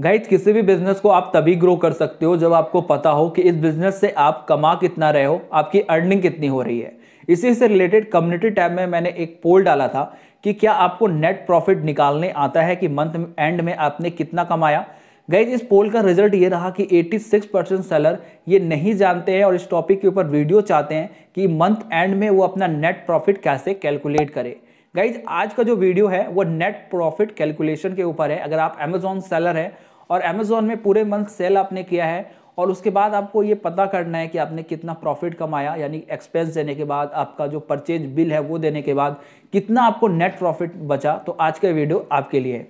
guys किसी भी business को आप तभी ग्रो कर सकते हो जब आपको पता हो कि इस बिजनेस से आप कमा कितना रहे हो आपकी अर्निंग कितनी हो रही है इसी से रिलेटेड कम्युनिटी टैब में मैंने एक पोल डाला था कि क्या आपको नेट प्रॉफिट निकालने आता है कि मंथ एंड में आपने कितना कमाया गाइज इस पोल का रिजल्ट ये रहा कि 86 परसेंट सेलर ये नहीं जानते हैं और इस टॉपिक के ऊपर वीडियो चाहते हैं कि मंथ एंड में वो अपना नेट प्रॉफिट कैसे कैलकुलेट करे गाइज आज का जो वीडियो है वो नेट प्रॉफिट कैलकुलेशन के ऊपर है अगर आप अमेजोन सेलर हैं और अमेजोन में पूरे मंथ सेल आपने किया है और उसके बाद आपको ये पता करना है कि आपने कितना प्रॉफिट कमाया यानी एक्सपेंस देने के बाद आपका जो परचेज बिल है वो देने के बाद कितना आपको नेट प्रॉफिट बचा तो आज का वीडियो आपके लिए है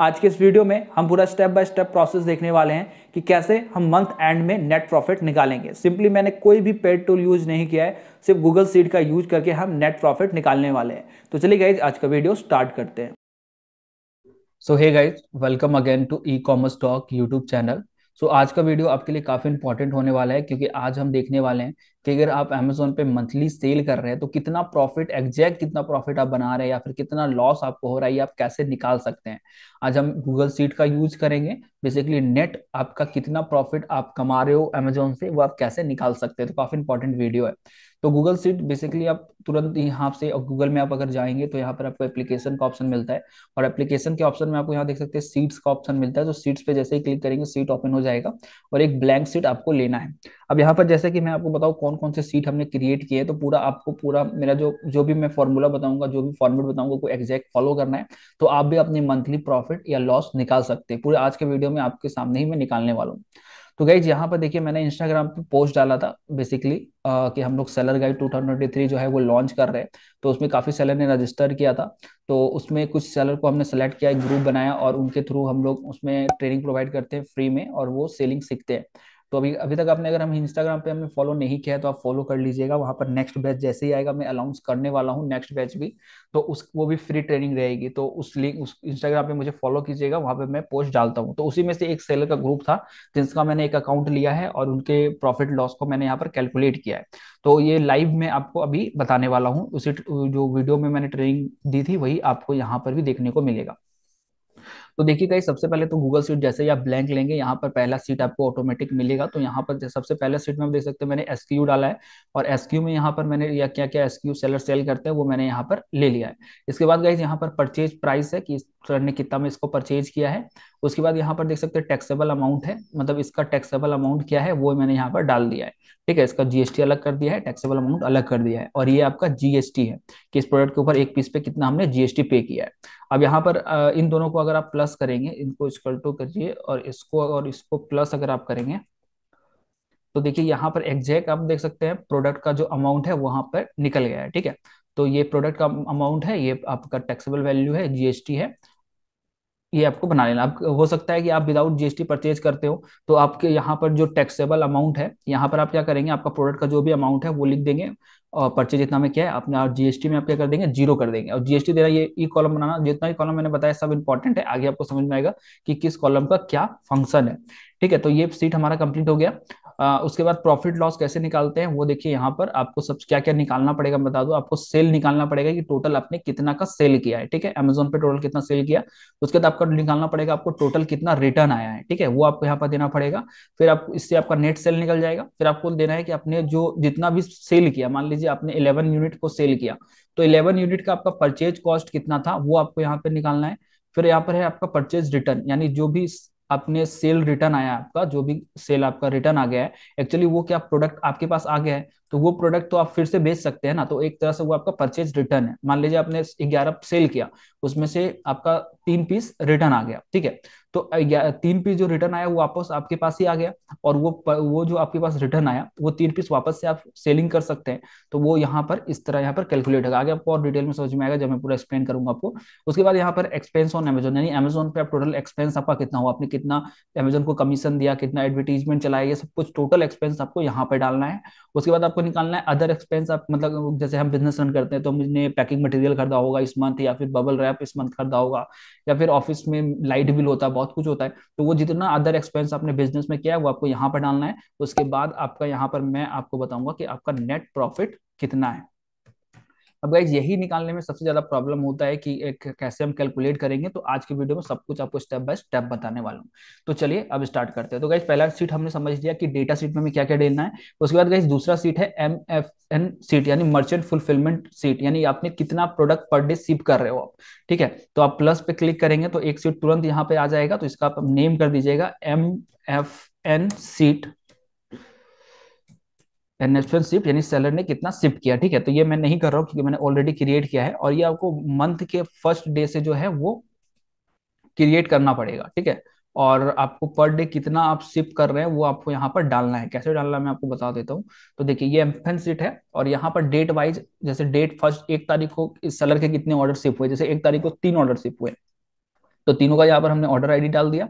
आज के इस वीडियो में हम पूरा स्टेप बाय स्टेप प्रोसेस देखने वाले हैं कि कैसे हम मंथ एंड में नेट प्रॉफिट निकालेंगे सिंपली मैंने कोई भी पेड टूल यूज नहीं किया है सिर्फ गूगल सीट का यूज करके हम नेट प्रॉफिट निकालने वाले हैं तो चलिए गाइज आज का वीडियो स्टार्ट करते हैं so hey guys welcome again to E commerce talk YouTube channel so आज का वीडियो आपके लिए काफी इंपॉर्टेंट होने वाला है क्योंकि आज हम देखने वाले हैं कि अगर आप अमेजोन पे मंथली सेल कर रहे हैं तो कितना प्रॉफिट एग्जैक्ट कितना प्रॉफिट आप बना रहे हैं या फिर कितना लॉस आपको हो रहा है आप कैसे निकाल सकते हैं आज हम गूगल सीट का यूज करेंगे बेसिकली नेट आपका कितना प्रॉफिट आप कमा रहे हो अमेजोन से वो आप कैसे निकाल सकते हैं तो काफी इंपॉर्टेंट वीडियो है तो गूगल सीट बेसिकली आप तुरंत यहाँ से गूगल में आप अगर जाएंगे तो यहाँ पर आपको एप्लीकेशन का ऑप्शन मिलता है और एप्लीकेशन के ऑप्शन में आपको यहाँ देख सकते हैं सीट्स का ऑप्शन मिलता है तो सीट्स पे जैसे ही क्लिक करेंगे सीट ओपन हो जाएगा और एक ब्लैंक सीट आपको लेना है अब यहाँ पर जैसे कि मैं आपको बताऊँ कौन कौन से सीट हमने क्रिएट किए तो पूरा आपको पूरा मेरा जो जो भी मैं फॉर्मूला बताऊंगा जो भी फॉर्मेट बताऊंगा कोई एग्जैक्ट फॉलो करना है तो आप भी अपनी मंथली प्रॉफिट या लॉस निकाल सकते हैं पूरे आज के वीडियो में आपके सामने ही मैं निकालने वाला हूँ तो गाइज यहाँ पर देखिए मैंने इंस्टाग्राम पे पोस्ट डाला था बेसिकली कि हम लोग सेलर गाइड थ्री जो है वो लॉन्च कर रहे हैं तो उसमें काफ़ी सेलर ने रजिस्टर किया था तो उसमें कुछ सेलर को हमने सेलेक्ट किया एक ग्रुप बनाया और उनके थ्रू हम लोग उसमें ट्रेनिंग प्रोवाइड करते हैं फ्री में और वो सेलिंग सीखते हैं तो अभी अभी तक आपने अगर हम इंस्टाग्राम पे हमें फॉलो नहीं किया है तो आप फॉलो कर लीजिएगा वहां पर नेक्स्ट बैच जैसे ही आएगा मैं अनाउंस करने वाला हूँ नेक्स्ट बैच भी तो उस वो भी फ्री ट्रेनिंग रहेगी तो उस लिंक उस इंस्टाग्राम पे मुझे फॉलो कीजिएगा वहां पे मैं पोस्ट डालता हूँ तो उसी में से एक सेलर का ग्रुप था जिसका मैंने एक अकाउंट लिया है और उनके प्रॉफिट लॉस को मैंने यहाँ पर कैलकुलेट किया है तो ये लाइव में आपको अभी बताने वाला हूँ उसी जो वीडियो में मैंने ट्रेनिंग दी थी वही आपको यहाँ पर भी देखने को मिलेगा तो देखिए कहीं सबसे पहले तो गूगल सीट जैसे ही आप ब्लैंक लेंगे यहाँ पर पहला सीट आपको ऑटोमेटिक मिलेगा तो यहाँ पर सबसे पहला सीट में आप देख सकते हैं मैंने एस डाला है और एस में यहाँ पर मैंने या क्या क्या एस सेलर सेल करते हैं वो मैंने यहाँ पर ले लिया है इसके बाद गई यहाँ पर परचेज प्राइस है कि सर ने कितना में इसको परचेज किया है उसके बाद यहाँ पर देख सकते हैं टैक्सेबल अमाउंट है मतलब इसका टैक्सेबल अमाउंट क्या है वो मैंने यहाँ पर डाल दिया है ठीक है इसका जीएसटी अलग कर दिया है टैक्सेबल अमाउंट अलग कर दिया है और ये आपका जीएसटी है कि इस प्रोडक्ट के ऊपर एक पीस पे कितना हमने जीएसटी पे किया है अब यहाँ पर इन दोनों को अगर आप प्लस करेंगे इनको स्कल टू करिए और इसको और इसको प्लस अगर आप करेंगे तो देखिए यहाँ पर एग्जैक्ट आप देख सकते हैं प्रोडक्ट का जो अमाउंट है वहां पर निकल गया है ठीक है तो ये प्रोडक्ट का अमाउंट है ये आपका टैक्सेबल वैल्यू है जीएसटी है ये आपको बना लेना आप हो सकता है कि आप विदाउट जीएसटी परचेज करते हो तो आपके यहाँ पर जो टैक्सेबल अमाउंट है यहाँ पर आप क्या करेंगे आपका प्रोडक्ट का जो भी अमाउंट है वो लिख देंगे और परचेज इतना में क्या है अपना जीएसटी में आप क्या कर देंगे जीरो कर देंगे और जीएसटी देना ये ई कॉलम बनाना जितना ही कॉलम मैंने बताया सब इंपॉर्टेंट है आगे आपको समझ में आएगा कि किस कॉलम का क्या फंक्शन है ठीक है तो ये सीट हमारा कंप्लीट हो गया आ, उसके बाद प्रॉफिट लॉस कैसे निकालते हैं वो देखिए यहाँ पर आपको सब क्या क्या निकालना पड़ेगा बता दो आपको सेल निकालना पड़ेगा कि टोटल आपने कितना का सेल किया है ठीक है अमेजोन पे टोटल कितना सेल किया उसके बाद आपका निकालना पड़ेगा आपको टोटल कितना रिटर्न आया है ठीक है वो आपको यहाँ पर देना पड़ेगा फिर आप इससे आपका नेट सेल निकल जाएगा फिर आपको देना है कि आपने जो जितना भी सेल किया मान लीजिए आपने इलेवन यूनिट को सेल किया तो इलेवन यूनिट का आपका परचेज कॉस्ट कितना था वो आपको यहाँ पर निकालना है फिर यहाँ पर है आपका परचेज रिटर्न यानी जो भी आपने सेल रिटर्न आया आपका जो भी सेल आपका रिटर्न आ गया है एक्चुअली वो क्या प्रोडक्ट आपके पास आ गया है तो वो प्रोडक्ट तो आप फिर से बेच सकते हैं ना तो एक तरह से वो आपका परचेज रिटर्न है मान लीजिए आपने ग्यारह सेल किया उसमें से आपका तीन पीस रिटर्न आ गया ठीक है तो तीन पीस जो रिटर्न आया वो वापस आपके पास ही आ गया और वो वो जो आपके पास रिटर्न आया वो तीन पीस वापस से आप सेलिंग कर सकते हैं तो वो यहाँ पर इस तरह यहाँ पर कैलकुलेट होगा आगे आपको और डिटेल में समझ में आएगा जब मैं पूरा एक्सप्लेन करूंगा आपको उसके बाद यहाँ पर एक्सपेंस ऑन एमेजन यानी अमेजोन पे आप टोटल एक्सपेंस आपका कितना हो आपने कितना अमेजोन को कमीशन दिया कितना एडवर्टीजमेंट चलाया ये सब कुछ टोटल एक्सपेंस आपको यहाँ पर डालना है उसके बाद आपको निकालना है अदर एक्सपेंस आप मतलब जैसे हम बिजनेस रन करते हैं तो हमने पैकिंग मटेरियल खरीदा होगा इस मंथ या फिर बबल रैप इस मंथ खरीदा होगा या फिर ऑफिस में लाइट बिल होता है बहुत कुछ होता है तो वो जितना अदर एक्सपेंस आपने बिजनेस में किया है वो आपको यहाँ पर डालना है उसके बाद आपका यहाँ पर मैं आपको बताऊंगा कि आपका नेट प्रॉफिट कितना है अब गाइज यही निकालने में सबसे ज्यादा प्रॉब्लम होता है कि एक कैसे हम कैलकुलेट करेंगे तो आज की वीडियो में सब कुछ आपको स्टेप बाय स्टेप बताने वाला हूँ तो चलिए अब स्टार्ट करते हैं तो गाइज पहला सीट हमने समझ लिया कि डेटा सीट में क्या क्या डेलना है उसके बाद गाइज दूसरा सीट है एम एफ एन सीट यानी मर्चेंट फुलफिलमेंट सीट यानी आपने कितना प्रोडक्ट पर डे शिप कर रहे हो आप ठीक है तो आप प्लस पे क्लिक करेंगे तो एक सीट तुरंत यहाँ पे आ जाएगा तो इसका आप नेम कर दीजिएगा M F N sheet NHN shift यानी सेलर ने कितना शिफ्ट किया ठीक है तो ये मैं नहीं कर रहा हूँ क्योंकि मैंने ऑलरेडी क्रिएट किया है और ये आपको मंथ के फर्स्ट डे से जो है वो क्रिएट करना पड़ेगा ठीक है और आपको पर डे कितना आप शिफ्ट कर रहे हैं वो आपको यहाँ पर डालना है कैसे डालना है मैं आपको बता देता हूँ तो देखिए ये एम्फेन सीट है और यहाँ पर डेट वाइज जैसे डेट फर्स्ट एक तारीख को इस सेलर के कितने ऑर्डर शिफ्ट हुए जैसे एक तारीख को तीन ऑर्डर शिफ्ट हुए तो तीनों का यहाँ पर हमने ऑर्डर आई डाल दिया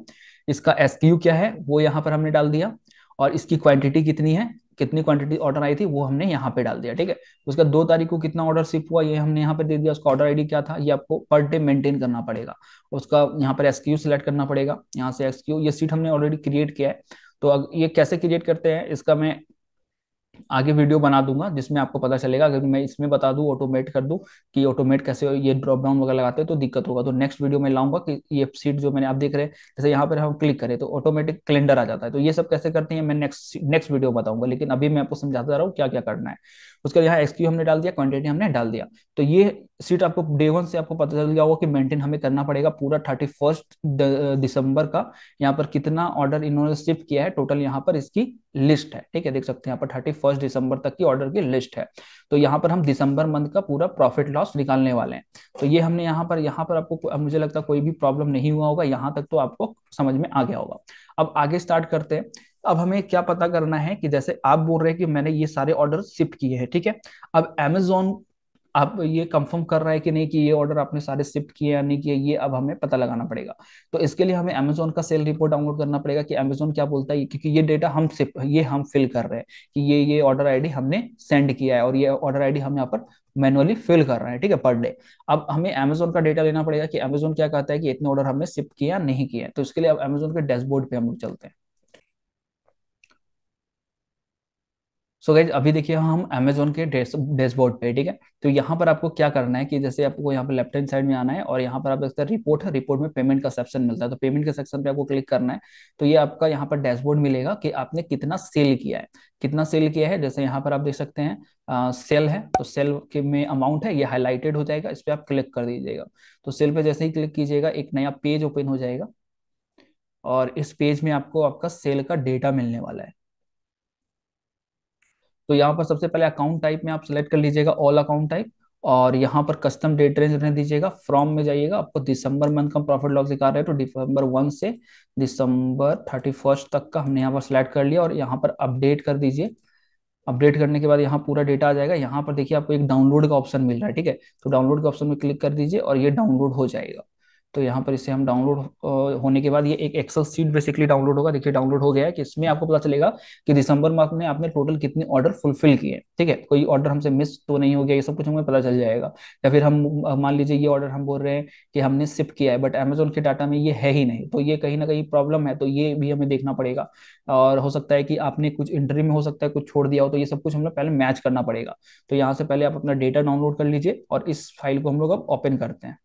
इसका एस क्या है वो यहाँ पर हमने डाल दिया और इसकी क्वांटिटी कितनी है कितनी क्वांटिटी ऑर्डर आई थी वो हमने यहाँ पे डाल दिया ठीक है उसका दो तारीख को कितना ऑर्डर शिप हुआ ये हमने यहाँ पे दे दिया उसका ऑर्डर आईडी क्या था ये आपको पर डे मेंटेन करना पड़ेगा उसका यहाँ पर एसक्यू सिलेक्ट करना पड़ेगा यहाँ से एक्सक्यू ये सीट हमने ऑलरेडी क्रिएट किया है तो ये कैसे क्रिएट करते हैं इसका मैं आगे वीडियो बना दूंगा जिसमें आपको पता चलेगा अगर मैं इसमें बता दूं ऑटोमेट कर दूं कि ऑटोमेट कैसे ये ड्रॉप डाउन वगैरह लगाते हैं तो दिक्कत होगा तो नेक्स्ट वीडियो में लाऊंगा कि ये सीट जो मैंने आप देख रहे हैं जैसे यहाँ पर हम क्लिक करें तो ऑटोमेटिक कैलेंडर आ जाता है तो ये सब कैसे करते हैं मैं नेक्स्ट नेक्स्ट वीडियो बताऊंगा लेकिन अभी मैं आपको समझाता रहा हूँ क्या क्या करना है उसके यहाँ एक्सक्यू हमने डाल दिया क्वान्टिटी हमने डाल दिया तो ये सीट आपको डे वन से आपको पता चल गया होगा कि मेंटेन हमें करना पड़ेगा पूरा थर्टी फर्स्ट दिसंबर का यहाँ पर कितना ऑर्डर इन्होंने शिफ्ट किया है टोटल यहाँ पर इसकी लिस्ट है ठीक है देख सकते हैं यहाँ पर थर्टी फर्स्ट दिसंबर तक की ऑर्डर की लिस्ट है तो यहाँ पर हम दिसंबर मंथ का पूरा प्रॉफिट लॉस निकालने वाले हैं तो ये हमने यहाँ पर यहाँ पर आपको अब मुझे लगता है कोई भी प्रॉब्लम नहीं हुआ होगा यहाँ तक तो आपको समझ में आ गया होगा अब आगे स्टार्ट करते हैं अब हमें क्या पता करना है कि जैसे आप बोल रहे हैं कि मैंने ये सारे ऑर्डर शिफ्ट किए हैं ठीक है अब एमेजोन आप ये कंफर्म कर रहा है कि नहीं कि ये ऑर्डर आपने सारे शिफ्ट किए या नहीं किए ये अब हमें पता लगाना पड़ेगा तो इसके लिए हमें अमेजोन का सेल रिपोर्ट डाउनलोड करना पड़ेगा कि अमेजोन क्या बोलता है क्योंकि ये डेटा हम ये हम फिल कर रहे हैं कि ये ये ऑर्डर आईडी हमने सेंड किया है और ये ऑर्डर आईडी हम यहाँ पर मैनुअली फिल कर रहे हैं ठीक है पर डे अब हमें अमेजोन का डेटा लेना पड़ेगा कि अमेजोन क्या कहता है कि इतने ऑर्डर हमने शिफ्ट किया नहीं किया तो इसके लिए अब अमेजोन के डैशबोर्ड पे हम लोग चलते हैं सो so गैज अभी देखिए हम अमेजोन के डैशबोर्ड पे ठीक है तो यहाँ पर आपको क्या करना है कि जैसे आपको यहाँ पर लेफ्ट हैंड साइड में आना है और यहाँ पर आप देखते हैं रिपोर्ट है रिपोर्ट में पेमेंट का सेक्शन मिलता है तो पेमेंट के सेक्शन पे आपको क्लिक करना है तो ये आपका यहाँ पर डैशबोर्ड मिलेगा कि आपने कितना सेल किया है कितना सेल किया है जैसे यहाँ पर आप देख सकते हैं आ, सेल है तो सेल के में अमाउंट है ये हाईलाइटेड हो जाएगा इस पर आप क्लिक कर दीजिएगा तो सेल पे जैसे ही क्लिक कीजिएगा एक नया पेज ओपन हो जाएगा और इस पेज में आपको आपका सेल का डेटा मिलने वाला है तो यहाँ पर सबसे पहले अकाउंट टाइप में आप सिलेक्ट कर लीजिएगा ऑल अकाउंट टाइप और यहाँ पर कस्टम डेट रेंज रहने दीजिएगा फ्रॉम में जाइएगा आपको दिसंबर मंथ का प्रॉफिट लॉस दिखा रहे हैं तो दिसंबर वन से दिसंबर थर्टी फर्स्ट तक का हमने यहाँ पर सिलेक्ट कर लिया और यहाँ पर अपडेट कर दीजिए अपडेट करने के बाद यहाँ पूरा डेटा आ जाएगा यहाँ पर देखिए आपको एक डाउनलोड का ऑप्शन मिल रहा है ठीक है तो डाउनलोड के ऑप्शन में क्लिक कर दीजिए और ये डाउनलोड हो जाएगा तो यहाँ पर इसे हम डाउनलोड होने के बाद ये एक एक्सेल सीट बेसिकली डाउनलोड होगा देखिए डाउनलोड हो गया है कि इसमें आपको पता चलेगा कि दिसंबर माह में आपने टोटल कितने ऑर्डर फुलफिल किए ठीक है कोई ऑर्डर हमसे मिस तो नहीं हो गया ये सब कुछ हमें पता चल जाएगा या फिर हम मान लीजिए ये ऑर्डर हम बोल रहे हैं कि हमने सिप किया है बट अमेजोन के डाटा में ये है ही नहीं तो ये कहीं ना कहीं प्रॉब्लम है तो ये भी हमें देखना पड़ेगा और हो सकता है कि आपने कुछ इंटरव्यू में हो सकता है कुछ छोड़ दिया हो तो ये सब कुछ हम लोग पहले मैच करना पड़ेगा तो यहाँ से पहले आप अपना डेटा डाउनलोड कर लीजिए और इस फाइल को हम लोग अब ओपन करते हैं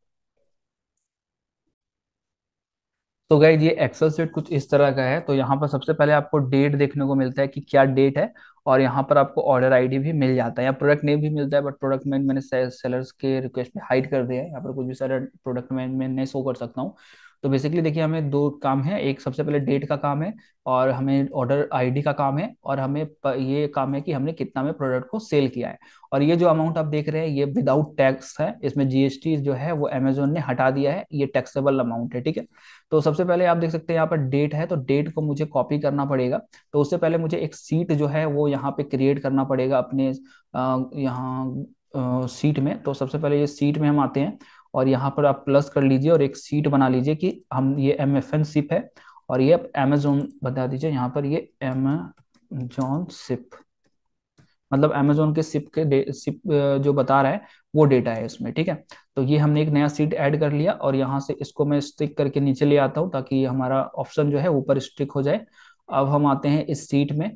तो गाइज ये एक्सेल सेट कुछ इस तरह का है तो यहाँ पर सबसे पहले आपको डेट देखने को मिलता है कि क्या डेट है और यहाँ पर आपको ऑर्डर आईडी भी मिल जाता है या प्रोडक्ट नेम भी मिलता है बट प्रोडक्ट नेम मैंने सेलर्स के रिक्वेस्ट पे हाइड कर दिया है यहाँ पर कुछ भी सारे प्रोडक्ट नेम मैं नहीं शो कर सकता हूँ तो बेसिकली देखिए हमें दो काम है एक सबसे पहले डेट का काम है और हमें ऑर्डर आईडी का काम है और हमें ये काम है कि हमने कितना में प्रोडक्ट को सेल किया है और ये जो अमाउंट आप देख रहे हैं ये विदाउट टैक्स है इसमें जीएसटी जो है वो अमेजोन ने हटा दिया है ये टैक्सेबल अमाउंट है ठीक है तो सबसे पहले आप देख सकते हैं यहाँ पर डेट है तो डेट को मुझे कॉपी करना पड़ेगा तो उससे पहले मुझे एक सीट जो है वो यहाँ पे क्रिएट करना पड़ेगा अपने यहाँ सीट में तो सबसे पहले ये सीट में हम आते हैं और यहाँ पर आप प्लस कर लीजिए और एक सीट बना लीजिए कि हम ये एम एफ एन सिप है और ये आप एमेजोन बता दीजिए यहाँ पर ये एमेजोन सिप मतलब एमेजोन के सिप के सिप जो बता रहा है वो डेटा है इसमें ठीक है तो ये हमने एक नया सीट ऐड कर लिया और यहाँ से इसको मैं स्टिक करके नीचे ले आता हूँ ताकि हमारा ऑप्शन जो है ऊपर स्टिक हो जाए अब हम आते हैं इस सीट में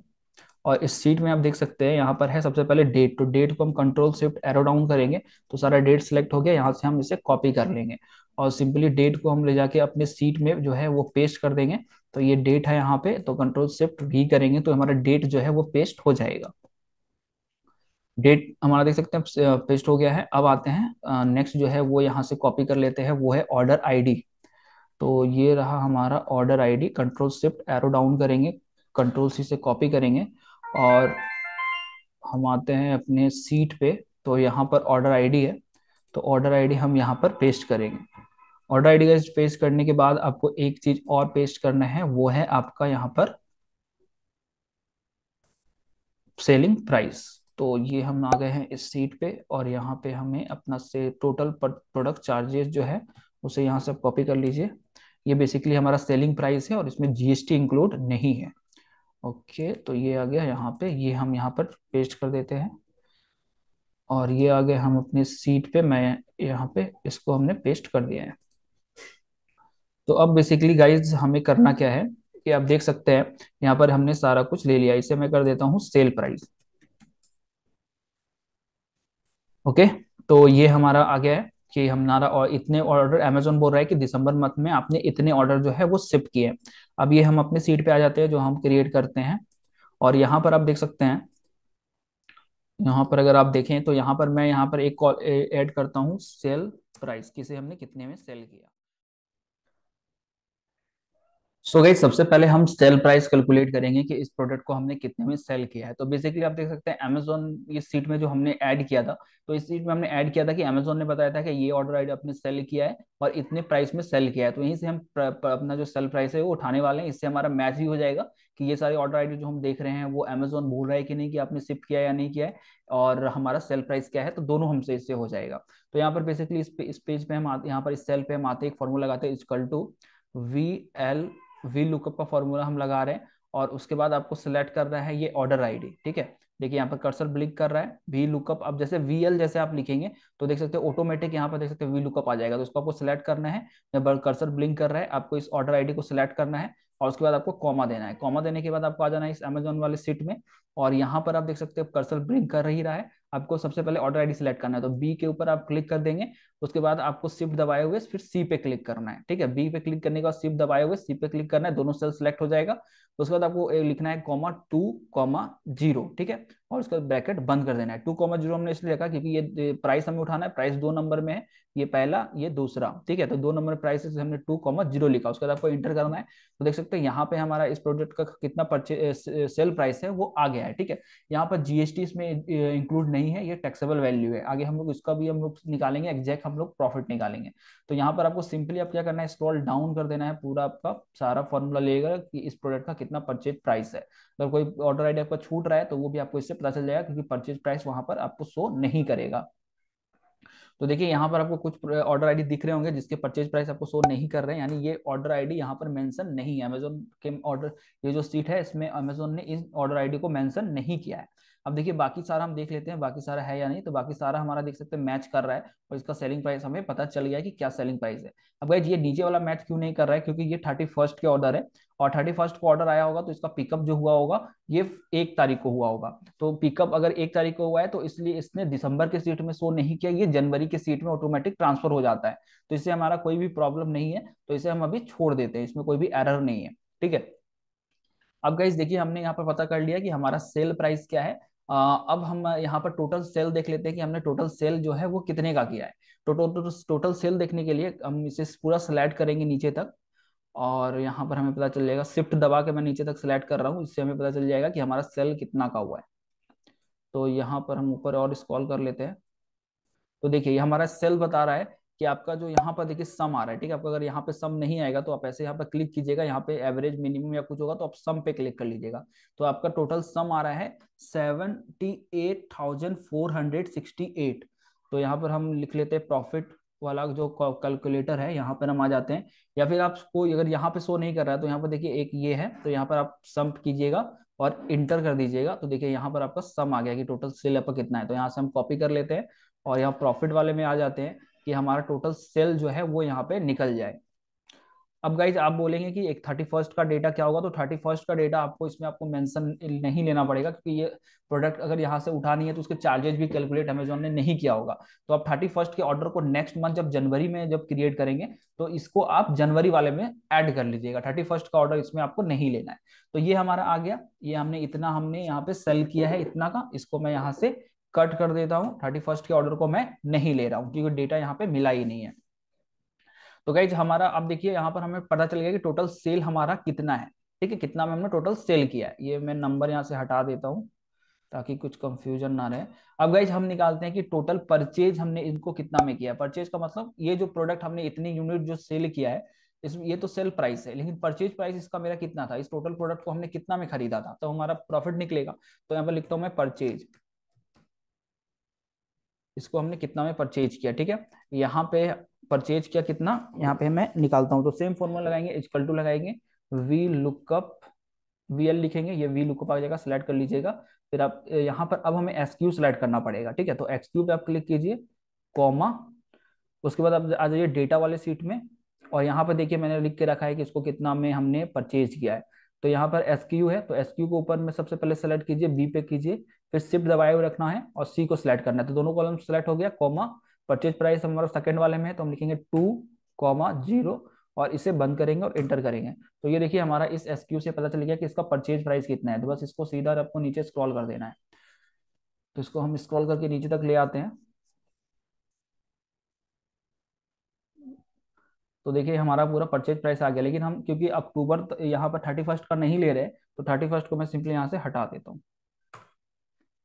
और इस सीट में आप देख सकते हैं यहाँ पर है सबसे पहले डेट तो डेट को हम कंट्रोल शिफ्ट एरो डाउन करेंगे तो सारा डेट सिलेक्ट हो गया यहाँ से हम इसे कॉपी कर लेंगे और सिंपली डेट को हम ले जाके अपने सीट में जो है वो पेस्ट कर देंगे तो ये डेट है यहाँ पे तो कंट्रोल शिफ्ट भी करेंगे तो हमारा डेट जो है वो पेस्ट हो जाएगा डेट हमारा देख सकते हैं पेस्ट हो गया है अब आते हैं नेक्स्ट जो है वो यहाँ से कॉपी कर लेते हैं वो है ऑर्डर आई तो ये रहा हमारा order ID control shift arrow down करेंगे कंट्रोल सी से कॉपी करेंगे और हम आते हैं अपने सीट पे तो यहाँ पर ऑर्डर आईडी है तो ऑर्डर आईडी हम यहाँ पर पेस्ट करेंगे ऑर्डर आईडी का पेस्ट करने के बाद आपको एक चीज और पेस्ट करना है वो है आपका यहाँ पर सेलिंग प्राइस तो ये हम आ गए हैं इस सीट पे और यहाँ पे हमें अपना से टोटल प्रोडक्ट चार्जेस जो है उसे यहाँ से कॉपी कर लीजिए ये बेसिकली हमारा सेलिंग प्राइस है और इसमें जीएसटी इंक्लूड नहीं है ओके तो ये आ गया यहाँ पे ये हम यहाँ पर पेस्ट कर देते हैं और ये आ गया हम अपने सीट पे मैं यहाँ पे इसको हमने पेस्ट कर दिया है तो अब बेसिकली गाइज हमें करना क्या है कि आप देख सकते हैं यहाँ पर हमने सारा कुछ ले लिया इसे मैं कर देता हूँ सेल प्राइस ओके तो ये हमारा आ गया है कि हमारा और इतने ऑर्डर अमेजोन बोल रहा है कि दिसंबर मंथ में आपने इतने ऑर्डर जो है वो सिप किए अब ये हम अपने सीट पे आ जाते हैं जो हम क्रिएट करते हैं और यहाँ पर आप देख सकते हैं यहाँ पर अगर आप देखें तो यहाँ पर मैं यहाँ पर एक कॉल ऐड करता हूँ सेल प्राइस किसे हमने कितने में सेल किया सो so गई सबसे पहले हम सेल प्राइस कैलकुलेट करेंगे कि इस प्रोडक्ट को हमने कितने में सेल किया है तो बेसिकली आप देख सकते हैं अमेजोन इस सीट में जो हमने ऐड किया था तो इस सीट में हमने ऐड किया था कि अमेजोन ने बताया था कि ये ऑर्डर आइड आपने सेल किया है और इतने प्राइस में सेल किया है तो यहीं से हम प्र, प्र, अपना जो सेल प्राइस है वो उठाने वाले हैं इससे हमारा मैच भी हो जाएगा कि ये सारे ऑर्डर आइड जो हम देख रहे हैं वो अमेजोन भूल रहा है कि नहीं कि आपने शिफ्ट किया या नहीं किया है और हमारा सेल प्राइस क्या है तो दोनों हमसे इससे हो जाएगा तो यहाँ पर बेसिकली इस पेज पे हम यहाँ पर इस सेल पे हम आते एक फॉर्मूला लगाते हैं equal to V L V lookup का फॉर्मूला हम लगा रहे हैं और उसके बाद आपको सिलेक्ट करना है ये ऑर्डर आईडी ठीक है देखिए यहाँ पर कर्सर ब्लिक कर रहा है वी लुकअप अब जैसे वी एल जैसे आप लिखेंगे तो देख सकते हो ऑटोमेटिक यहाँ पर देख सकते हो वी लुकअप आ जाएगा तो उसको आपको सिलेक्ट करना है जब कर्सर ब्लिंक कर रहा है आपको इस ऑर्डर आईडी को सिलेक्ट करना है और उसके बाद आपको कॉमा देना है कॉमा देने के बाद आपको आ जाना है इस अमेजोन वाले सीट में और यहाँ पर आप देख सकते हो कर्सर ब्लिंक कर ही रहा है आपको सबसे पहले ऑर्डर आईडी सिलेक्ट करना है तो बी के ऊपर आप क्लिक कर देंगे उसके बाद आपको शिफ्ट दबाए हुए फिर सी पे क्लिक करना है ठीक है बी पे क्लिक करने के बाद शिफ्ट दबाए हुए सी पे क्लिक करना है दोनों सेल सिलेक्ट हो जाएगा उसके बाद आपको लिखना है कॉमा टू कॉमा जीरो ठीक है और उसका ब्रैकेट बंद कर देना है टू कॉमा जीरो हमने इसलिए रखा क्योंकि ये प्राइस हमें उठाना है प्राइस दो नंबर में है ये पहला ये दूसरा ठीक है तो दो नंबर प्राइस हमने टू कॉमा जीरो लिखा उसके बाद आपको इंटर करना है तो देख सकते हैं यहाँ पे हमारा इस प्रोडक्ट का कितना सेल प्राइस है वो आ गया है ठीक है यहाँ पर जीएसटी इसमें इंक्लूड नहीं है ये टैक्सेबल वैल्यू है आगे हम लोग इसका भी हम लोग निकालेंगे एग्जैक्ट हम लोग प्रॉफिट निकालेंगे तो यहाँ पर आपको सिंपली आप क्या करना है स्क्रॉल डाउन कर देना है पूरा आपका सारा फॉर्मूला लेगा कि इस प्रोडक्ट का कितना परचेज प्राइस है अगर कोई ऑर्डर आईडी आपका छूट रहा है तो वो भी आपको इससे पता चल जाएगा क्योंकि परचेज प्राइस वहां पर आपको शो नहीं करेगा तो देखिए यहाँ पर आपको कुछ ऑर्डर आईडी दिख रहे होंगे जिसके परचेज प्राइस आपको शो नहीं कर रहे हैं यानी ये ऑर्डर आईडी यहाँ पर मेंशन नहीं है अमेजोन के ऑर्डर ये जो सीट है इसमें अमेजोन ने इस ऑर्डर आईडी को मेंशन नहीं किया है अब देखिए बाकी सारा हम देख लेते हैं बाकी सारा है या नहीं तो बाकी सारा हमारा देख सकते हैं मैच कर रहा है और इसका सेलिंग प्राइस हमें पता चल गया कि क्या सेलिंग प्राइस है अब भाई ये नीचे वाला मैच क्यों नहीं कर रहा है क्योंकि ये थर्टी फर्स्ट के ऑर्डर है और थर्टी फर्स्ट को ऑर्डर आया होगा तो इसका पिकअप जो हुआ होगा ये एक तारीख को हुआ होगा तो पिकअप अगर एक तारीख को हुआ है तो इसलिए इसने दिसंबर के सीट में शो नहीं किया ये जनवरी के सीट में ऑटोमेटिक ट्रांसफर हो जाता है तो इससे हमारा कोई भी प्रॉब्लम नहीं है तो इसे हम अभी छोड़ देते हैं इसमें कोई भी एरर नहीं है ठीक है अब गाइज देखिए हमने यहाँ पर पता कर लिया कि हमारा सेल प्राइस क्या है अब हम यहाँ पर टोटल सेल देख लेते हैं कि हमने टोटल सेल जो है वो कितने का किया है तो टोटल टोटल सेल देखने के लिए हम इसे पूरा सिलेक्ट करेंगे नीचे तक और यहाँ पर हमें पता चल जाएगा शिफ्ट दबा के मैं नीचे तक सिलेक्ट कर रहा हूँ इससे हमें पता चल जाएगा कि हमारा सेल कितना का हुआ है तो यहाँ पर हम ऊपर और स्कॉल कर लेते हैं तो देखिए हमारा सेल बता रहा है कि आपका जो यहाँ पर देखिए सम आ रहा है ठीक है आपका अगर यहाँ पे सम नहीं आएगा तो आप ऐसे यहाँ पर क्लिक कीजिएगा यहाँ पे एवरेज मिनिमम या कुछ होगा तो आप सम पे क्लिक कर लीजिएगा तो आपका टोटल सम आ रहा है seventy eight thousand four hundred sixty eight तो यहाँ पर हम लिख लेते हैं प्रॉफिट वाला जो कैलकुलेटर है यहाँ पर हम आ जाते हैं या फिर आपको अगर यहाँ पे शो नहीं कर रहा है तो यहाँ पर देखिए एक ये है तो यहाँ पर आप सम कीजिएगा और इंटर कर दीजिएगा तो देखिए यहाँ पर आपका सम आ गया कि टोटल सेल आपका कितना है तो यहाँ से हम कॉपी कर लेते हैं और यहाँ प्रॉफिट वाले में आ जाते हैं कि हमारा टोटल सेल जो है वो यहाँ पे निकल जाए अब गाइज आप बोलेंगे कि एक थर्टी फर्स्ट का डेटा क्या होगा तो थर्टी फर्स्ट का डेटा आपको इसमें आपको मेंशन नहीं लेना पड़ेगा क्योंकि ये प्रोडक्ट अगर यहाँ से उठानी है तो उसके चार्जेज भी कैलकुलेट अमेजोन ने नहीं किया होगा तो आप थर्टी फर्स्ट के ऑर्डर को नेक्स्ट मंथ जब जनवरी में जब क्रिएट करेंगे तो इसको आप जनवरी वाले में एड कर लीजिएगा थर्टी का ऑर्डर इसमें आपको नहीं लेना है तो ये हमारा आ गया ये हमने इतना हमने यहाँ पे सेल किया है इतना का इसको मैं यहाँ से कट कर देता हूँ थर्टी फर्स्ट के ऑर्डर को मैं नहीं ले रहा हूँ क्योंकि डेटा यहाँ पे मिला ही नहीं है तो गाइज हमारा अब देखिए यहाँ पर हमें पता चल गया कि टोटल सेल हमारा कितना है ठीक है कितना में हमने टोटल सेल किया है ये मैं नंबर यहाँ से हटा देता हूँ ताकि कुछ कंफ्यूजन ना रहे अब गाइज हम निकालते हैं कि टोटल परचेज हमने इनको कितना में किया परचेज का मतलब ये जो प्रोडक्ट हमने इतनी यूनिट जो सेल किया है इस ये तो सेल प्राइस है लेकिन परचेज प्राइस इसका मेरा कितना था इस टोटल प्रोडक्ट को हमने कितना में खरीदा था तो हमारा प्रॉफिट निकलेगा तो यहाँ पर लिखता हूँ मैं परचेज इसको हमने कितना में परचेज किया ठीक है यहाँ पे परचेज किया कितना यहाँ पे मैं निकालता हूँ तो सेम फॉर्मूला लगाएंगे इजकल टू लगाएंगे वी लुकअप वी एल लिखेंगे ये वी लुकअप आ जाएगा सिलेक्ट कर लीजिएगा फिर आप यहाँ पर अब हमें एस क्यू सिलेक्ट करना पड़ेगा ठीक है तो एक्स क्यू पे आप क्लिक कीजिए कॉमा उसके बाद आप आ जाइए डेटा वाले सीट में और यहाँ पर देखिए मैंने लिख के रखा है कि इसको कितना में हमने परचेज किया है तो यहाँ पर एस क्यू है तो एस क्यू के ऊपर में सबसे पहले सेलेक्ट कीजिए बी पे कीजिए फिर शिफ्ट दबाए हुए रखना है और सी को सिलेक्ट करना है तो दोनों कॉलम सिलेक्ट हो गया कॉमा परचेज प्राइस हमारा सेकंड वाले में है तो हम लिखेंगे टू कॉमा जीरो और इसे बंद करेंगे और इंटर करेंगे तो ये देखिए हमारा इस एस से पता चल गया कि इसका परचेज प्राइस कितना है तो बस इसको सीधा आपको नीचे स्क्रॉल कर देना है तो इसको हम स्क्रॉल करके नीचे तक ले आते हैं तो देखिए हमारा पूरा परचेज प्राइस आ गया लेकिन हम क्योंकि अक्टूबर तो यहाँ पर थर्टी फर्स्ट का नहीं ले रहे तो थर्टी फर्स्ट को मैं सिंपली यहाँ से हटा देता हूँ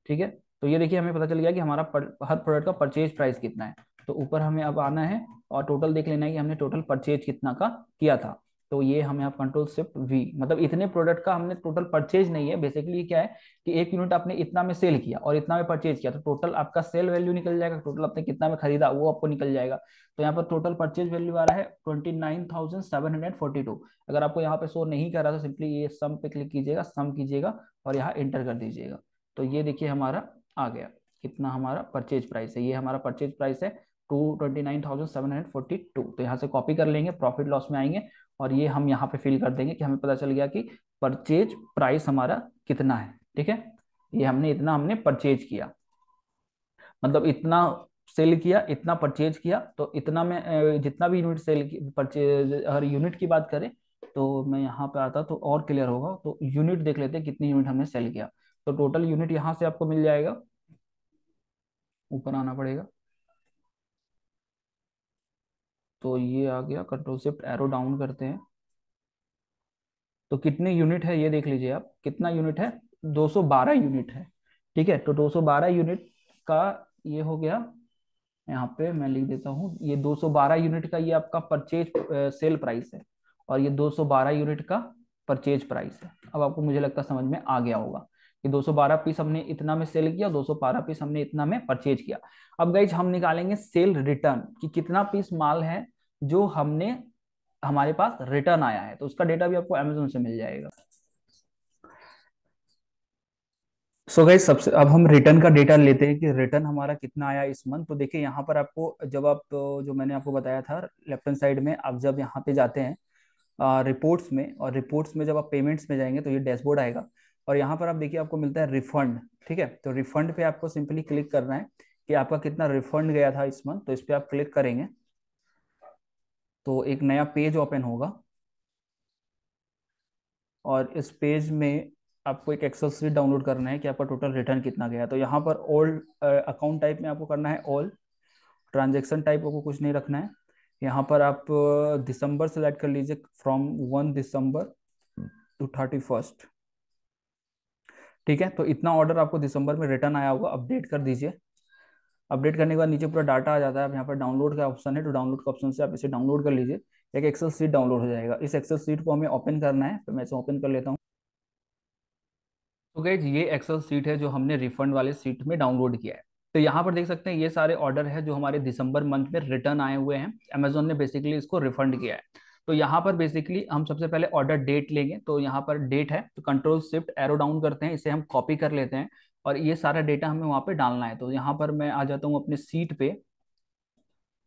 ठीक है तो ये देखिए हमें पता चल गया कि हमारा पर, हर प्रोडक्ट का परचेज प्राइस कितना है तो ऊपर हमें अब आना है और टोटल देख लेना है कि हमने टोटल परचेज कितना का किया था तो ये हम यहाँ कंट्रोल शिफ्ट वी मतलब इतने प्रोडक्ट का हमने टोटल परचेज नहीं है बेसिकली क्या है कि एक यूनिट आपने इतना में सेल किया और इतना में परचेज किया तो टोटल आपका सेल वैल्यू निकल जाएगा टोटल आपने कितना में खरीदा वो आपको निकल जाएगा तो यहाँ पर टोटल परचेज वैल्यू आ रहा है twenty nine thousand seven hundred forty two अगर आपको यहाँ पे शो नहीं कर रहा तो सिंपली ये सम पे क्लिक कीजिएगा सम कीजिएगा और यहाँ एंटर कर दीजिएगा तो ये देखिए हमारा आ गया कितना हमारा परचेज प्राइस है ये हमारा परचेज प्राइस है to twenty nine thousand seven hundred forty two तो यहाँ से कॉपी कर लेंगे प्रॉफिट लॉस में आएंगे और ये हम यहाँ पे फिल कर देंगे कि हमें पता चल गया कि परचेज प्राइस हमारा कितना है ठीक है ये हमने इतना हमने परचेज किया मतलब इतना सेल किया इतना परचेज किया तो इतना में जितना भी यूनिट सेल परचेज हर यूनिट की बात करें तो मैं यहाँ पे आता तो और क्लियर होगा तो यूनिट देख लेते कितनी यूनिट हमने सेल किया तो टोटल यूनिट यहां से आपको मिल जाएगा ऊपर आना पड़ेगा तो ये आ गया कंट्रोल शिफ्ट एरो डाउन करते हैं तो कितने यूनिट है ये देख लीजिए आप कितना यूनिट है 212 यूनिट है ठीक है तो 212 यूनिट का ये हो गया यहाँ पे मैं लिख देता हूँ ये 212 यूनिट का ये आपका परचेज सेल प्राइस है और ये 212 यूनिट का परचेज प्राइस है अब आपको मुझे लगता समझ में आ गया होगा कि 212 पीस हमने इतना में सेल किया 212 पीस हमने इतना में परचेज किया अब गाइज हम निकालेंगे सेल रिटर्न कि कितना पीस माल है जो हमने हमारे पास रिटर्न आया है तो उसका डेटा भी आपको अमेजोन से मिल जाएगा सो so गाइज सबसे अब हम रिटर्न का डेटा लेते हैं कि रिटर्न हमारा कितना आया इस मंथ तो देखिए यहाँ पर आपको जब आप तो जो मैंने आपको बताया था लेफ्ट हैंड साइड में आप जब यहाँ पे जाते हैं रिपोर्ट्स में और रिपोर्ट्स में जब आप पेमेंट्स में जाएंगे तो ये डैशबोर्ड आएगा और यहाँ पर आप देखिए आपको मिलता है रिफंड ठीक है तो रिफंड पे आपको सिंपली क्लिक करना है कि आपका कितना रिफंड गया था इस मंथ तो इस पर आप क्लिक करेंगे तो एक नया पेज ओपन होगा और इस पेज में आपको एक एक्सेल सीट डाउनलोड करना है कि आपका टोटल रिटर्न कितना गया तो यहाँ पर ओल्ड अकाउंट टाइप में आपको करना है ऑल ट्रांजेक्शन टाइप आपको कुछ नहीं रखना है यहाँ पर आप दिसंबर सेलेक्ट कर लीजिए फ्रॉम वन दिसंबर टू थर्टी फर्स्ट ठीक है तो इतना ऑर्डर आपको दिसंबर में रिटर्न आया होगा अपडेट कर दीजिए अपडेट करने के बाद नीचे पूरा डाटा आ जाता है यहाँ पर डाउनलोड का ऑप्शन है तो डाउनलोड का ऑप्शन से आप इसे डाउनलोड कर लीजिए एक एक्सेल सीट डाउनलोड हो जाएगा इस एक्सेल सीट को हमें ओपन करना है तो मैं इसे ओपन कर लेता हूँ तो गैज ये एक्सेल सीट है जो हमने रिफंड वाले सीट में डाउनलोड किया है तो यहाँ पर देख सकते हैं ये सारे ऑर्डर है जो हमारे दिसंबर मंथ में रिटर्न आए हुए हैं अमेजोन ने बेसिकली इसको रिफंड किया है तो यहाँ पर बेसिकली हम सबसे पहले ऑर्डर डेट लेंगे तो यहाँ पर डेट है तो कंट्रोल शिफ्ट एरो डाउन करते हैं इसे हम कॉपी कर लेते हैं और ये सारा डेटा हमें वहाँ पे डालना है तो यहाँ पर मैं आ जाता हूँ अपने सीट पे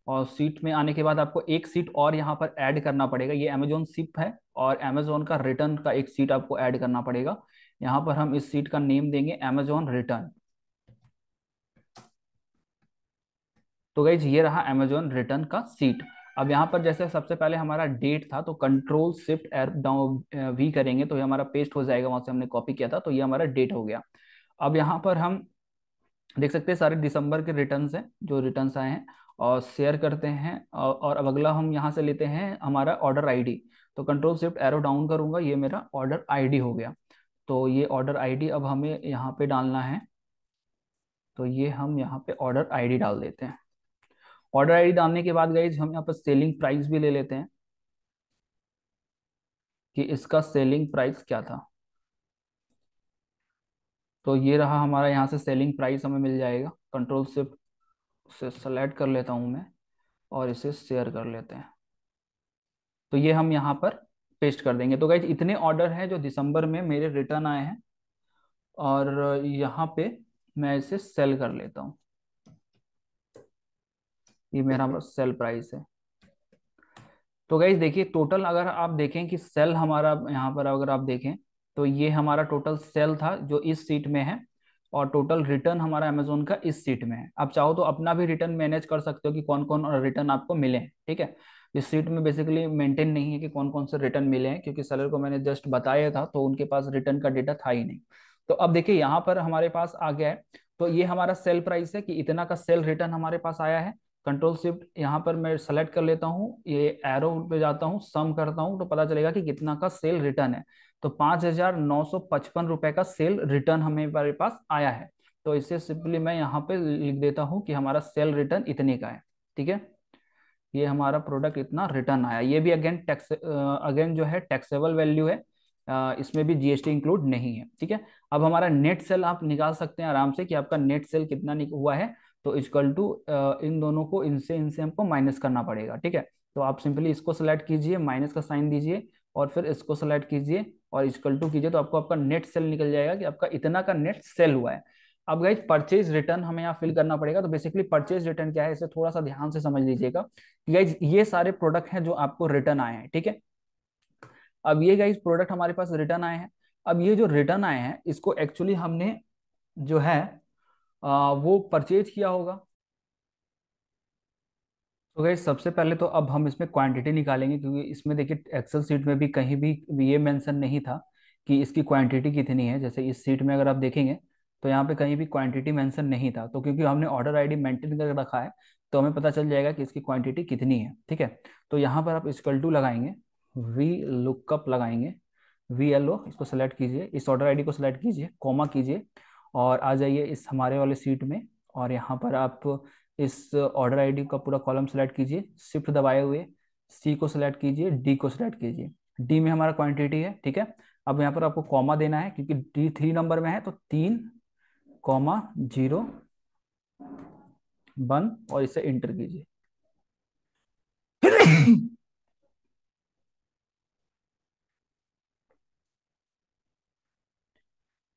और सीट में आने के बाद आपको एक सीट और यहाँ पर ऐड करना पड़ेगा ये अमेजोन सिप है और अमेजोन का रिटर्न का एक सीट आपको ऐड करना पड़ेगा यहाँ पर हम इस सीट का नेम देंगे अमेजोन रिटर्न तो गई ये रहा अमेजोन रिटर्न का सीट अब यहाँ पर जैसे सबसे पहले हमारा डेट था तो control shift arrow down V करेंगे तो ये हमारा पेस्ट हो जाएगा वहां से हमने कॉपी किया था तो ये हमारा डेट हो गया अब यहाँ पर हम देख सकते हैं सारे दिसंबर के रिटर्न हैं जो रिटर्न आए हैं और शेयर करते हैं और अब अगला हम यहाँ से लेते हैं हमारा ऑर्डर आई तो कंट्रोल शिफ्ट एरो डाउन करूंगा ये मेरा ऑर्डर आई हो गया तो ये ऑर्डर आई अब हमें यहाँ पे डालना है तो ये हम यहाँ पे ऑर्डर आई डाल देते हैं ऑर्डर आईडी डालने के बाद गाइज हम यहाँ पर सेलिंग प्राइस भी ले लेते हैं कि इसका सेलिंग प्राइस क्या था तो ये रहा हमारा यहाँ से सेलिंग प्राइस हमें मिल जाएगा कंट्रोल सिप से सेलेक्ट कर लेता हूँ मैं और इसे शेयर कर लेते हैं तो ये हम यहाँ पर पेस्ट कर देंगे तो गाइज इतने ऑर्डर हैं जो दिसंबर में मेरे रिटर्न आए हैं और यहाँ पे मैं इसे सेल कर लेता हूँ ये मेरा सेल मतलब प्राइस है तो गाइज देखिए टोटल अगर आप देखें कि सेल हमारा यहाँ पर अगर आप देखें तो ये हमारा टोटल सेल था जो इस सीट में है और टोटल रिटर्न हमारा अमेजोन का इस सीट में है आप चाहो तो अपना भी रिटर्न मैनेज कर सकते हो कि कौन कौन रिटर्न आपको मिले ठीक है इस सीट में बेसिकली मेंटेन नहीं है कि कौन कौन से रिटर्न मिले हैं क्योंकि सेलर को मैंने जस्ट बताया था तो उनके पास रिटर्न का डेटा था ही नहीं तो अब देखिए यहाँ पर हमारे पास आ गया है तो ये हमारा सेल प्राइस है कि इतना का सेल रिटर्न हमारे पास आया है कंट्रोल शिफ्ट यहाँ पर मैं सेलेक्ट कर लेता हूँ ये एरो पे जाता हूँ सम करता हूँ तो पता चलेगा कि कितना का सेल रिटर्न है तो पाँच हजार नौ सौ पचपन रुपए का सेल रिटर्न हमें हमारे पास आया है तो इसे सिंपली मैं यहाँ पे लिख देता हूँ कि हमारा सेल रिटर्न इतने का है ठीक है ये हमारा प्रोडक्ट इतना रिटर्न आया ये भी अगेन टैक्स अगेन जो है टैक्सेबल वैल्यू है इसमें भी जीएसटी इंक्लूड नहीं है ठीक है अब हमारा नेट सेल आप निकाल सकते हैं आराम से कि आपका नेट सेल कितना हुआ है तो इजकल टू इन दोनों को इनसे इनसे हमको माइनस करना पड़ेगा ठीक है तो आप सिंपली इसको सेलेक्ट कीजिए माइनस का साइन दीजिए और फिर इसको सेलेक्ट कीजिए और इजकल टू कीजिए तो आपको आपका नेट सेल निकल जाएगा कि आपका इतना का नेट सेल हुआ है अब गाइज परचेज रिटर्न हमें यहाँ फिल करना पड़ेगा तो बेसिकली परचेज रिटर्न क्या है इसे थोड़ा सा ध्यान से समझ लीजिएगा कि गाइज ये सारे प्रोडक्ट हैं जो आपको रिटर्न आए हैं ठीक है अब ये गाइज प्रोडक्ट हमारे पास रिटर्न आए हैं अब ये जो रिटर्न आए हैं इसको एक्चुअली हमने जो है आ, वो परचेज किया होगा तो गई सबसे पहले तो अब हम इसमें क्वांटिटी निकालेंगे क्योंकि इसमें देखिए एक्सेल सीट में भी कहीं भी ये मेंशन नहीं था कि इसकी क्वांटिटी कितनी है जैसे इस सीट में अगर आप देखेंगे तो यहाँ पे कहीं भी क्वांटिटी मेंशन नहीं था तो क्योंकि हमने ऑर्डर आईडी मेंटेन कर रखा है तो हमें पता चल जाएगा कि इसकी क्वांटिटी कितनी है ठीक है तो यहाँ पर आप इसकल टू लगाएंगे वी लुकअप लगाएंगे वी एल ओ इसको सेलेक्ट कीजिए इस ऑर्डर आई को सिलेक्ट कीजिए कॉमा कीजिए और आ जाइए इस हमारे वाले सीट में और यहाँ पर आप इस ऑर्डर आईडी का पूरा कॉलम सेलेक्ट कीजिए शिफ्ट दबाए हुए सी को सिलेक्ट कीजिए डी को सिलेक्ट कीजिए डी में हमारा क्वांटिटी है ठीक है अब यहाँ पर आपको कॉमा देना है क्योंकि डी थ्री नंबर में है तो तीन कॉमा जीरो वन और इसे इंटर कीजिए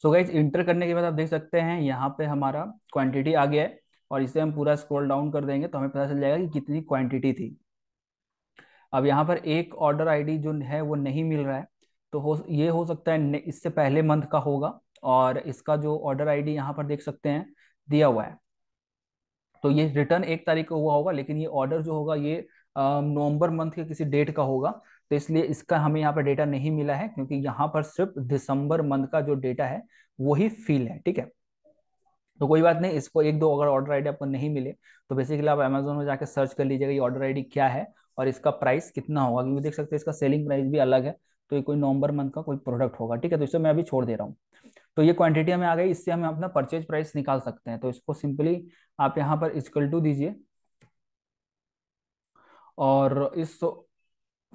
सो गाइज इंटर करने के बाद आप देख सकते हैं यहाँ पे हमारा क्वांटिटी आ गया है और इसे हम पूरा स्क्रॉल डाउन कर देंगे तो हमें पता चल जाएगा कि कितनी क्वांटिटी थी अब यहाँ पर एक ऑर्डर आईडी जो है वो नहीं मिल रहा है तो हो ये हो सकता है इससे पहले मंथ का होगा और इसका जो ऑर्डर आई यहाँ पर देख सकते हैं दिया हुआ है तो ये रिटर्न एक तारीख को हुआ होगा लेकिन ये ऑर्डर जो होगा ये नवंबर मंथ के किसी डेट का होगा तो इसलिए इसका हमें यहाँ पर डेटा नहीं मिला है क्योंकि यहाँ पर सिर्फ दिसंबर मंथ का जो डेटा है वही फील है ठीक है तो कोई बात नहीं इसको एक दो अगर ऑर्डर आईडी आपको नहीं मिले तो बेसिकली आप अमेजोन में जाकर सर्च कर लीजिएगा ये ऑर्डर आईडी क्या है और इसका प्राइस कितना होगा क्योंकि देख सकते हैं इसका सेलिंग प्राइस भी अलग है तो ये कोई नवंबर मंथ का कोई प्रोडक्ट होगा ठीक है तो इसे मैं अभी छोड़ दे रहा हूँ तो ये क्वांटिटी हमें आ गई इससे हम अपना परचेज प्राइस निकाल सकते हैं तो इसको सिंपली आप यहाँ पर इसकल टू दीजिए और इस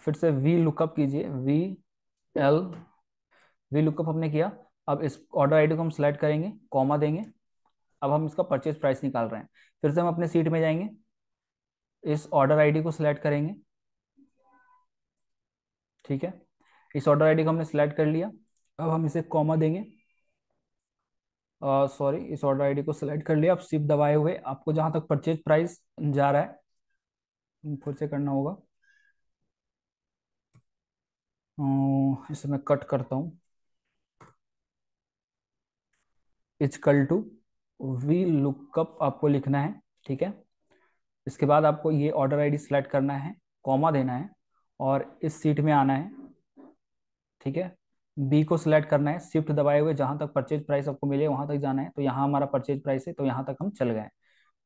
फिर से वी लुकअप कीजिए वी एल वी लुकअप हमने किया अब इस ऑर्डर आईडी को हम सिलेक्ट करेंगे कॉमा देंगे अब हम इसका परचेज प्राइस निकाल रहे हैं फिर से हम अपने सीट में जाएंगे इस ऑर्डर आईडी को सिलेक्ट करेंगे ठीक है इस ऑर्डर आईडी को हमने सिलेक्ट कर लिया अब हम इसे कॉमा देंगे सॉरी uh, इस ऑर्डर आईडी को सिलेक्ट कर लिया अब सिप दबाए हुए आपको जहां तक परचेज प्राइस जा रहा है फिर से करना होगा हम्म, इसे मैं कट करता is equal to V lookup आपको लिखना है ठीक है इसके बाद आपको ये ऑर्डर आईडी सिलेक्ट करना है कॉमा देना है और इस सीट में आना है ठीक है बी को सिलेक्ट करना है शिफ्ट दबाए हुए जहां तक परचेज प्राइस आपको मिले वहां तक जाना है तो यहाँ हमारा परचेज प्राइस है तो यहाँ तक हम चल गए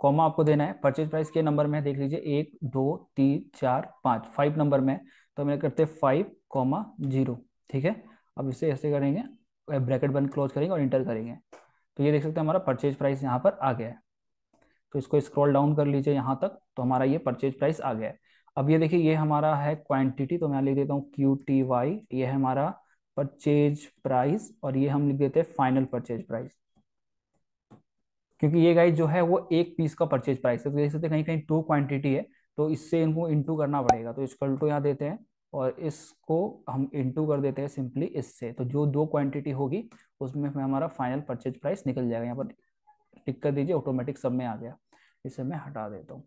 कॉमा आपको देना है परचेज प्राइस के नंबर में देख लीजिए एक दो तीन चार पाँच फाइव नंबर में तो मैं करते फाइव कॉमा जीरो ठीक है अब इसे ऐसे करेंगे ब्रैकेट बंद क्लोज करेंगे और इंटर करेंगे तो ये देख सकते हैं हमारा परचेज प्राइस यहाँ पर आ गया है तो इसको स्क्रॉल डाउन कर लीजिए यहाँ तक तो हमारा ये परचेज प्राइस आ गया है अब ये देखिए ये हमारा है क्वांटिटी तो मैं लिख देता हूँ क्यू टी वाई ये है हमारा परचेज प्राइस और ये हम लिख देते हैं फाइनल परचेज प्राइस क्योंकि ये गाइस जो है वो एक पीस का परचेज प्राइस है तो देख सकते हैं कहीं कहीं टू क्वांटिटी है तो इससे इनको इंटू करना पड़ेगा तो इसको टू यहाँ देते हैं और इसको हम इंटू कर देते हैं सिंपली इससे तो जो दो क्वांटिटी होगी उसमें हमारा फाइनल परचेज प्राइस निकल जाएगा यहाँ पर टिक कर दीजिए ऑटोमेटिक सब में आ गया इसे मैं हटा देता हूँ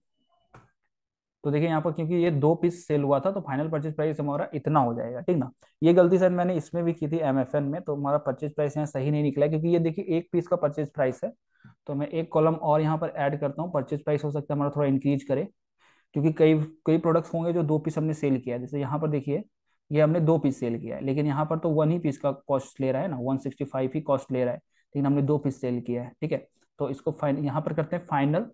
तो देखिए यहाँ पर क्योंकि ये दो पीस सेल हुआ था तो फाइनल परचेज प्राइस हमारा इतना हो जाएगा ठीक ना ये गलती सर मैंने इसमें भी की थी एम में तो हमारा परचेज प्राइस यहाँ सही नहीं निकला क्योंकि ये देखिए एक पीस का परचेज प्राइस है तो मैं एक कॉलम और यहाँ पर ऐड करता हूँ परचेज प्राइस हो सकता है हमारा थोड़ा इंक्रीज करे क्योंकि कई कई प्रोडक्ट्स होंगे जो दो पीस हमने सेल किया है जैसे यहाँ पर देखिए ये हमने दो पीस सेल किया है लेकिन यहाँ पर तो वन ही पीस का कॉस्ट ले रहा है ना वन सिक्सटी फाइव ही कॉस्ट ले रहा है लेकिन हमने दो पीस सेल किया है ठीक है तो इसको फाइन यहाँ पर करते हैं फाइनल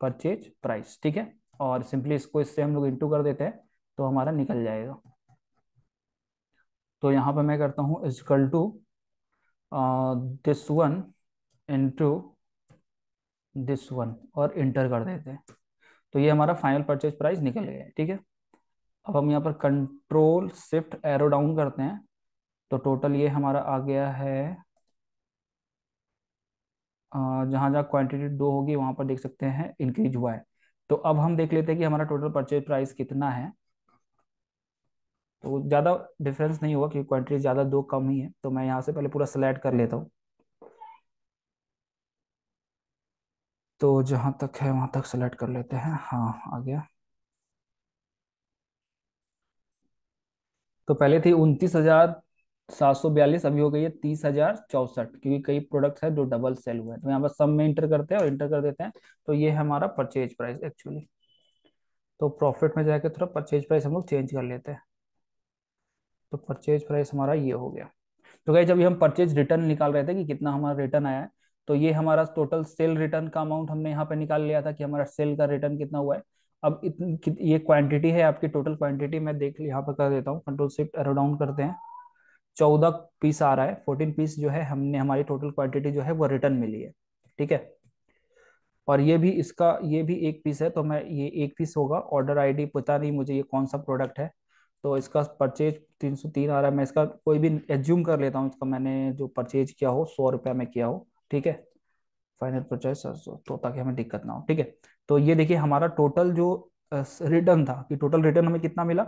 परचेज प्राइस ठीक है और सिंपली इसको इससे हम लोग इंटू कर देते हैं तो हमारा निकल जाएगा तो यहाँ पर मैं करता हूँ equal to this one into this one और इंटर कर देते हैं तो ये हमारा फाइनल परचेज प्राइस निकल गया ठीक है अब हम यहाँ पर कंट्रोल शिफ्ट एरो डाउन करते हैं तो टोटल ये हमारा आ गया है जहां जहां क्वांटिटी दो होगी वहां पर देख सकते हैं इंक्रीज हुआ है तो अब हम देख लेते हैं कि हमारा टोटल परचेज प्राइस कितना है तो ज़्यादा डिफरेंस नहीं होगा क्योंकि क्वांटिटी ज़्यादा दो कम ही है तो मैं यहाँ से पहले पूरा सिलेक्ट कर लेता हूँ तो जहाँ तक है वहाँ तक सेलेक्ट कर लेते हैं हाँ आ गया तो पहले थी उनतीस हजार सात सौ बयालीस अभी हो गई है तीस हजार चौसठ क्योंकि कई प्रोडक्ट है जो डबल सेल हुए हैं तो यहाँ पर सब में इंटर करते हैं और इंटर कर देते हैं तो ये है हमारा परचेज प्राइस एक्चुअली तो प्रॉफिट में जाके थोड़ा परचेज प्राइस हम लोग चेंज कर लेते हैं तो परचेज प्राइस हमारा ये हो गया तो कहीं जब हम परचेज रिटर्न निकाल रहे थे कि कितना हमारा रिटर्न आया है तो ये हमारा टोटल सेल रिटर्न का अमाउंट हमने यहाँ पे निकाल लिया था कि हमारा सेल का रिटर्न कितना हुआ है अब ये क्वांटिटी है आपकी टोटल क्वांटिटी मैं देख यहाँ पे कर देता हूँ कंट्रोल शिफ्ट एरो डाउन करते हैं चौदह पीस आ रहा है फोर्टीन पीस जो है हमने हमारी टोटल क्वांटिटी जो है वो रिटर्न मिली है ठीक है और ये भी इसका ये भी एक पीस है तो मैं ये एक पीस होगा ऑर्डर आई पता नहीं मुझे ये कौन सा प्रोडक्ट है तो इसका परचेज तीन आ रहा है मैं इसका कोई भी एज्यूम कर लेता हूँ इसका मैंने जो परचेज किया हो सौ रुपया में किया हो ठीक है फाइनल परचेस तो ताकि हमें दिक्कत ना हो ठीक है तो ये देखिए हमारा टोटल जो रिटर्न था कि टोटल रिटर्न हमें कितना मिला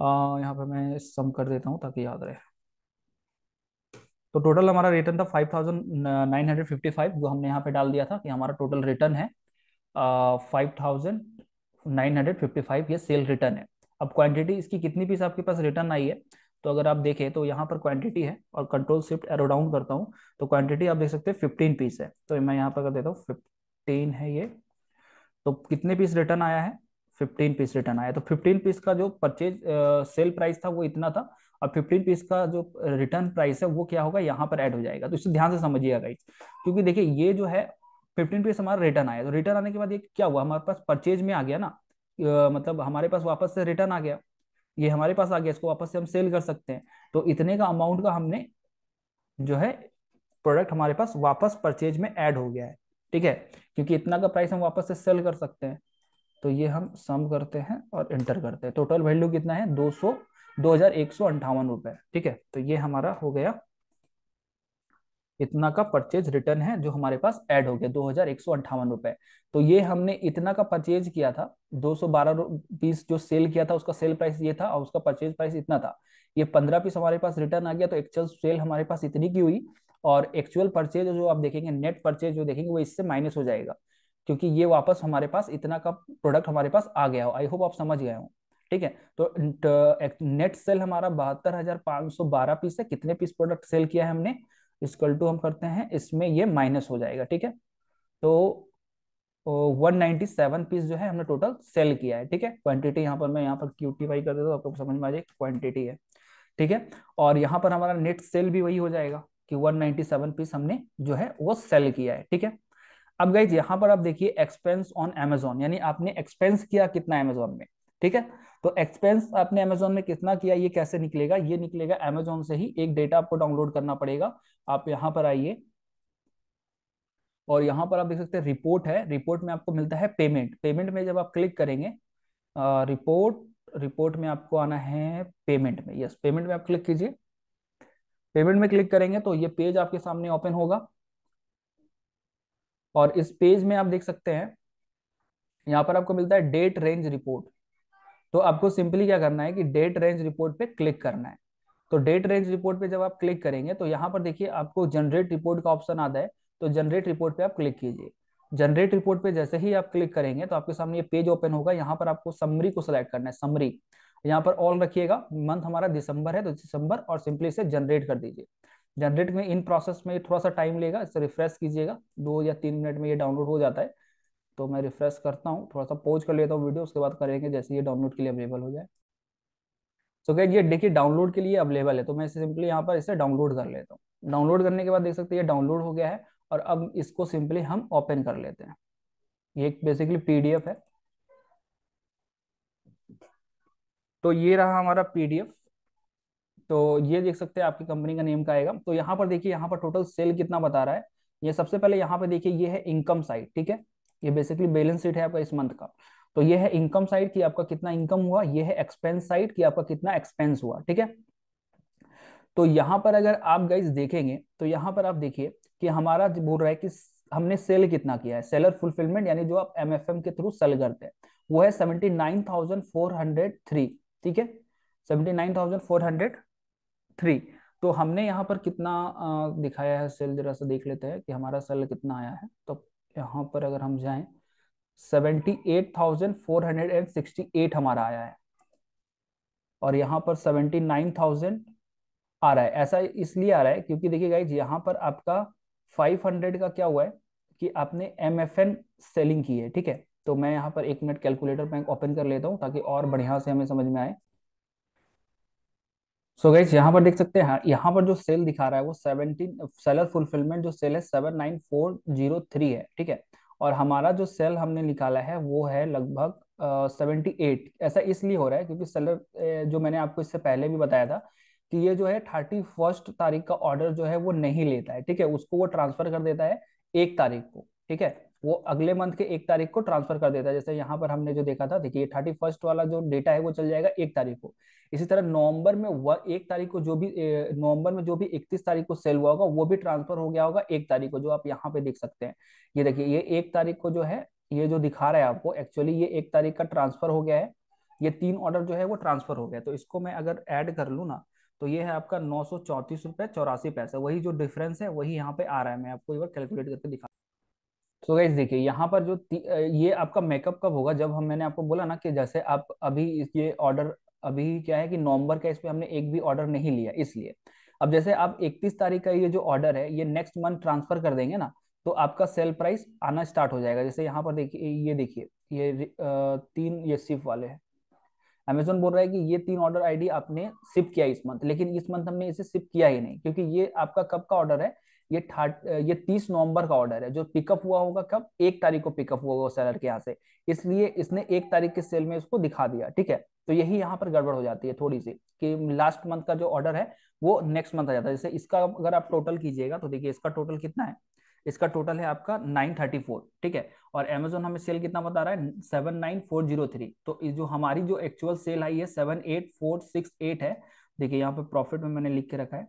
आ, यहाँ पे मैं सम कर देता हूँ ताकि याद रहे तो टोटल हमारा रिटर्न था five thousand nine hundred fifty five जो हमने यहाँ पे डाल दिया था कि हमारा टोटल रिटर्न है five thousand nine hundred fifty five ये सेल रिटर्न है अब क्वांटिटी इसकी कितनी पीस आपके पास रिटर्न आई है तो अगर आप देखें तो यहाँ पर क्वांटिटी है और कंट्रोल शिफ्ट एरो डाउन करता हूँ तो क्वांटिटी आप देख सकते हैं फिफ्टीन पीस है तो मैं यहाँ पर कर देता हूँ फिफ्टीन है ये तो कितने पीस रिटर्न आया है फिफ्टीन पीस रिटर्न आया तो फिफ्टीन पीस का जो परचेज सेल प्राइस था वो इतना था और फिफ्टीन पीस का जो रिटर्न प्राइस है वो क्या होगा यहाँ पर ऐड हो जाएगा तो इसे ध्यान से समझिएगा इस क्योंकि देखिए ये जो है फिफ्टीन पीस हमारा रिटर्न आया तो रिटर्न आने के बाद ये क्या हुआ हमारे पास परचेज में आ गया ना मतलब हमारे पास वापस से रिटर्न आ गया ये हमारे पास आ गया इसको वापस से हम सेल कर सकते हैं तो इतने का अमाउंट का हमने जो है प्रोडक्ट हमारे पास वापस परचेज में ऐड हो गया है ठीक है क्योंकि इतना का प्राइस हम वापस से सेल कर सकते हैं तो ये हम सम करते हैं और एंटर करते हैं टोटल वैल्यू कितना है दो सौ दो हजार एक सौ अंठावन रुपए ठीक है तो ये हमारा हो गया इतना का परचेज रिटर्न है जो हमारे पास ऐड हो गया दो हजार एक सौ अंठावन रुपए तो ये हमने इतना का परचेज किया था दो सौ बारह पीस जो सेल किया था उसका सेल प्राइस ये था और उसका परचेज प्राइस इतना था ये पंद्रह पीस हमारे पास रिटर्न आ गया तो एक्चुअल सेल हमारे पास इतनी की हुई और एक्चुअल परचेज जो आप देखेंगे नेट परचेज जो देखेंगे वो इससे माइनस हो जाएगा क्योंकि ये वापस हमारे पास इतना का प्रोडक्ट हमारे पास आ गया हो आई होप आप समझ गए हो ठीक है तो नेट सेल हमारा बहत्तर हजार पांच सौ बारह पीस है कितने पीस प्रोडक्ट सेल किया है हमने इसकल टू हम करते हैं इसमें ये माइनस हो जाएगा ठीक है तो वन नाइनटी सेवन पीस जो है हमने टोटल सेल किया है ठीक है क्वांटिटी यहाँ पर मैं यहाँ पर क्यू वाई कर देता हूँ आपको समझ में आ जाए क्वांटिटी है ठीक है और यहाँ पर हमारा नेट सेल भी वही हो जाएगा कि 197 पीस हमने जो है वो सेल किया है ठीक है अब गई यहाँ पर आप देखिए एक्सपेंस ऑन एमेजोन यानी आपने एक्सपेंस किया कितना एमेजॉन में ठीक है तो एक्सपेंस आपने अमेजोन में कितना किया ये कैसे निकलेगा ये निकलेगा अमेजोन से ही एक डेटा आपको डाउनलोड करना पड़ेगा आप यहाँ पर आइए और यहाँ पर आप देख सकते हैं रिपोर्ट है रिपोर्ट में आपको मिलता है पेमेंट पेमेंट में जब आप क्लिक करेंगे आ, रिपोर्ट रिपोर्ट में आपको आना है पेमेंट में यस पेमेंट में आप क्लिक कीजिए पेमेंट में क्लिक करेंगे तो ये पेज आपके सामने ओपन होगा और इस पेज में आप देख सकते हैं यहाँ पर आपको मिलता है डेट रेंज रिपोर्ट तो आपको सिंपली क्या करना है कि डेट रेंज रिपोर्ट पे क्लिक करना है तो डेट रेंज रिपोर्ट पे जब आप क्लिक करेंगे तो यहाँ पर देखिए आपको जनरेट रिपोर्ट का ऑप्शन आता है तो जनरेट रिपोर्ट पे आप क्लिक कीजिए जनरेट रिपोर्ट पे जैसे ही आप क्लिक करेंगे तो आपके सामने ये पेज ओपन होगा यहाँ पर आपको समरी को सिलेक्ट करना है समरी यहाँ पर ऑल रखिएगा मंथ हमारा दिसंबर है तो दिसंबर और सिंपली से जनरेट कर दीजिए जनरेट में इन प्रोसेस में थोड़ा सा टाइम लेगा इसे रिफ्रेश कीजिएगा दो या तीन मिनट में ये डाउनलोड हो जाता है तो मैं रिफ्रेश करता हूँ थोड़ा सा पोज कर लेता हूँ वीडियो उसके बाद करेंगे जैसे ये डाउनलोड के लिए अवेलेबल हो जाए तो क्या ये देखिए डाउनलोड के लिए अवेलेबल है तो मैं इसे सिंपली यहाँ पर इसे डाउनलोड कर लेता हूँ डाउनलोड करने के बाद देख सकते हैं ये डाउनलोड हो गया है और अब इसको सिंपली हम ओपन कर लेते हैं ये एक बेसिकली पीडीएफ है तो ये रहा हमारा पीडीएफ तो ये देख सकते हैं आपकी कंपनी का नेम का आएगा तो यहाँ पर देखिए यहाँ पर टोटल सेल कितना बता रहा है ये सबसे पहले यहाँ पर देखिए ये है इनकम साइड ठीक है ये बेसिकली बैलेंस शीट है आपका इस मंथ का तो ये है इनकम साइड की आपका कितना इनकम हुआ ये है एक्सपेंस साइड की आपका कितना एक्सपेंस हुआ ठीक है तो यहाँ पर अगर आप गाइज देखेंगे तो यहाँ पर आप देखिए कि हमारा बोल रहा है कि हमने सेल कितना किया है सेलर फुलफिलमेंट यानी जो आप एमएफएम के थ्रू सेल करते हैं वो है seventy nine thousand four hundred three ठीक है seventy nine thousand four hundred three तो हमने यहाँ पर कितना दिखाया है सेल जरा सा देख लेते हैं कि हमारा सेल कितना आया है तो यहाँ पर अगर हम जाएं 78,468 हमारा आया है और यहाँ पर 79,000 आ रहा है ऐसा इसलिए आ रहा है क्योंकि देखिए गाइज यहाँ पर आपका 500 का क्या हुआ है कि आपने एम एफ एन सेलिंग की है ठीक है तो मैं यहाँ पर एक मिनट कैलकुलेटर बैंक ओपन कर लेता हूँ ताकि और बढ़िया से हमें समझ में आए सो गाइज यहाँ पर देख सकते हैं हाँ, यहाँ पर जो सेल दिखा रहा है वो सेवनटीन सेलर फुलफिलमेंट जो सेल है seven nine four zero three है ठीक है और हमारा जो सेल हमने निकाला है वो है लगभग सेवेंटी एट ऐसा इसलिए हो रहा है क्योंकि सेलर जो मैंने आपको इससे पहले भी बताया था कि ये जो है थर्टी फर्स्ट तारीख का ऑर्डर जो है वो नहीं लेता है ठीक है उसको वो ट्रांसफर कर देता है एक तारीख को ठीक है वो अगले मंथ के एक तारीख को ट्रांसफर कर देता है जैसे यहाँ पर हमने जो देखा था देखिए थर्टी फर्स्ट वाला जो डेटा है वो चल जाएगा एक तारीख को इसी तरह नवंबर में एक तारीख को जो भी नवंबर में जो भी इकतीस तारीख को सेल हुआ होगा वो भी ट्रांसफर हो गया होगा एक तारीख को जो आप यहाँ पे देख सकते हैं ये देखिए ये एक तारीख को जो है ये जो दिखा रहा है आपको एक्चुअली ये एक तारीख का ट्रांसफर हो गया है ये तीन ऑर्डर जो है वो ट्रांसफर हो गया तो इसको मैं अगर ऐड कर लू ना तो ये है आपका नौ सौ चौरासी पैसा वही जो डिफरेंस है वही यहाँ पे आ रहा है मैं आपको एक बार कैलकुलेट करके दिखा सो तो गाइज देखिए यहाँ पर जो ये आपका मेकअप कब होगा जब हम मैंने आपको बोला ना कि जैसे आप अभी ये ऑर्डर अभी क्या है कि नवंबर का इस पर हमने एक भी ऑर्डर नहीं लिया इसलिए अब जैसे आप 31 तारीख का ये जो ऑर्डर है ये नेक्स्ट मंथ ट्रांसफर कर देंगे ना तो आपका सेल प्राइस आना स्टार्ट हो जाएगा जैसे यहाँ पर देखिए ये देखिए ये तीन ये शिप वाले हैं अमेजोन बोल रहा है कि ये तीन ऑर्डर आईडी आपने शिप किया इस मंथ लेकिन इस मंथ हमने इसे सिप किया ही नहीं क्योंकि ये आपका कब का ऑर्डर है ये थर्ट ये तीस नवंबर का ऑर्डर है जो पिकअप हुआ होगा कब एक तारीख को पिकअप हुआ होगा सेलर के यहाँ से इसलिए इसने एक तारीख के सेल में इसको दिखा दिया ठीक है तो यही यहाँ पर गड़बड़ हो जाती है थोड़ी सी कि लास्ट मंथ का जो ऑर्डर है वो नेक्स्ट मंथ आ जाता है जैसे इसका अगर आप टोटल कीजिएगा तो देखिए इसका टोटल कितना है इसका टोटल है आपका 934 ठीक है और एमेजोन हमें सेल कितना बता रहा है 79403 तो जो हमारी जो एक्चुअल सेल आई है 78468 है देखिए यहाँ पे प्रॉफिट में मैंने लिख के रखा है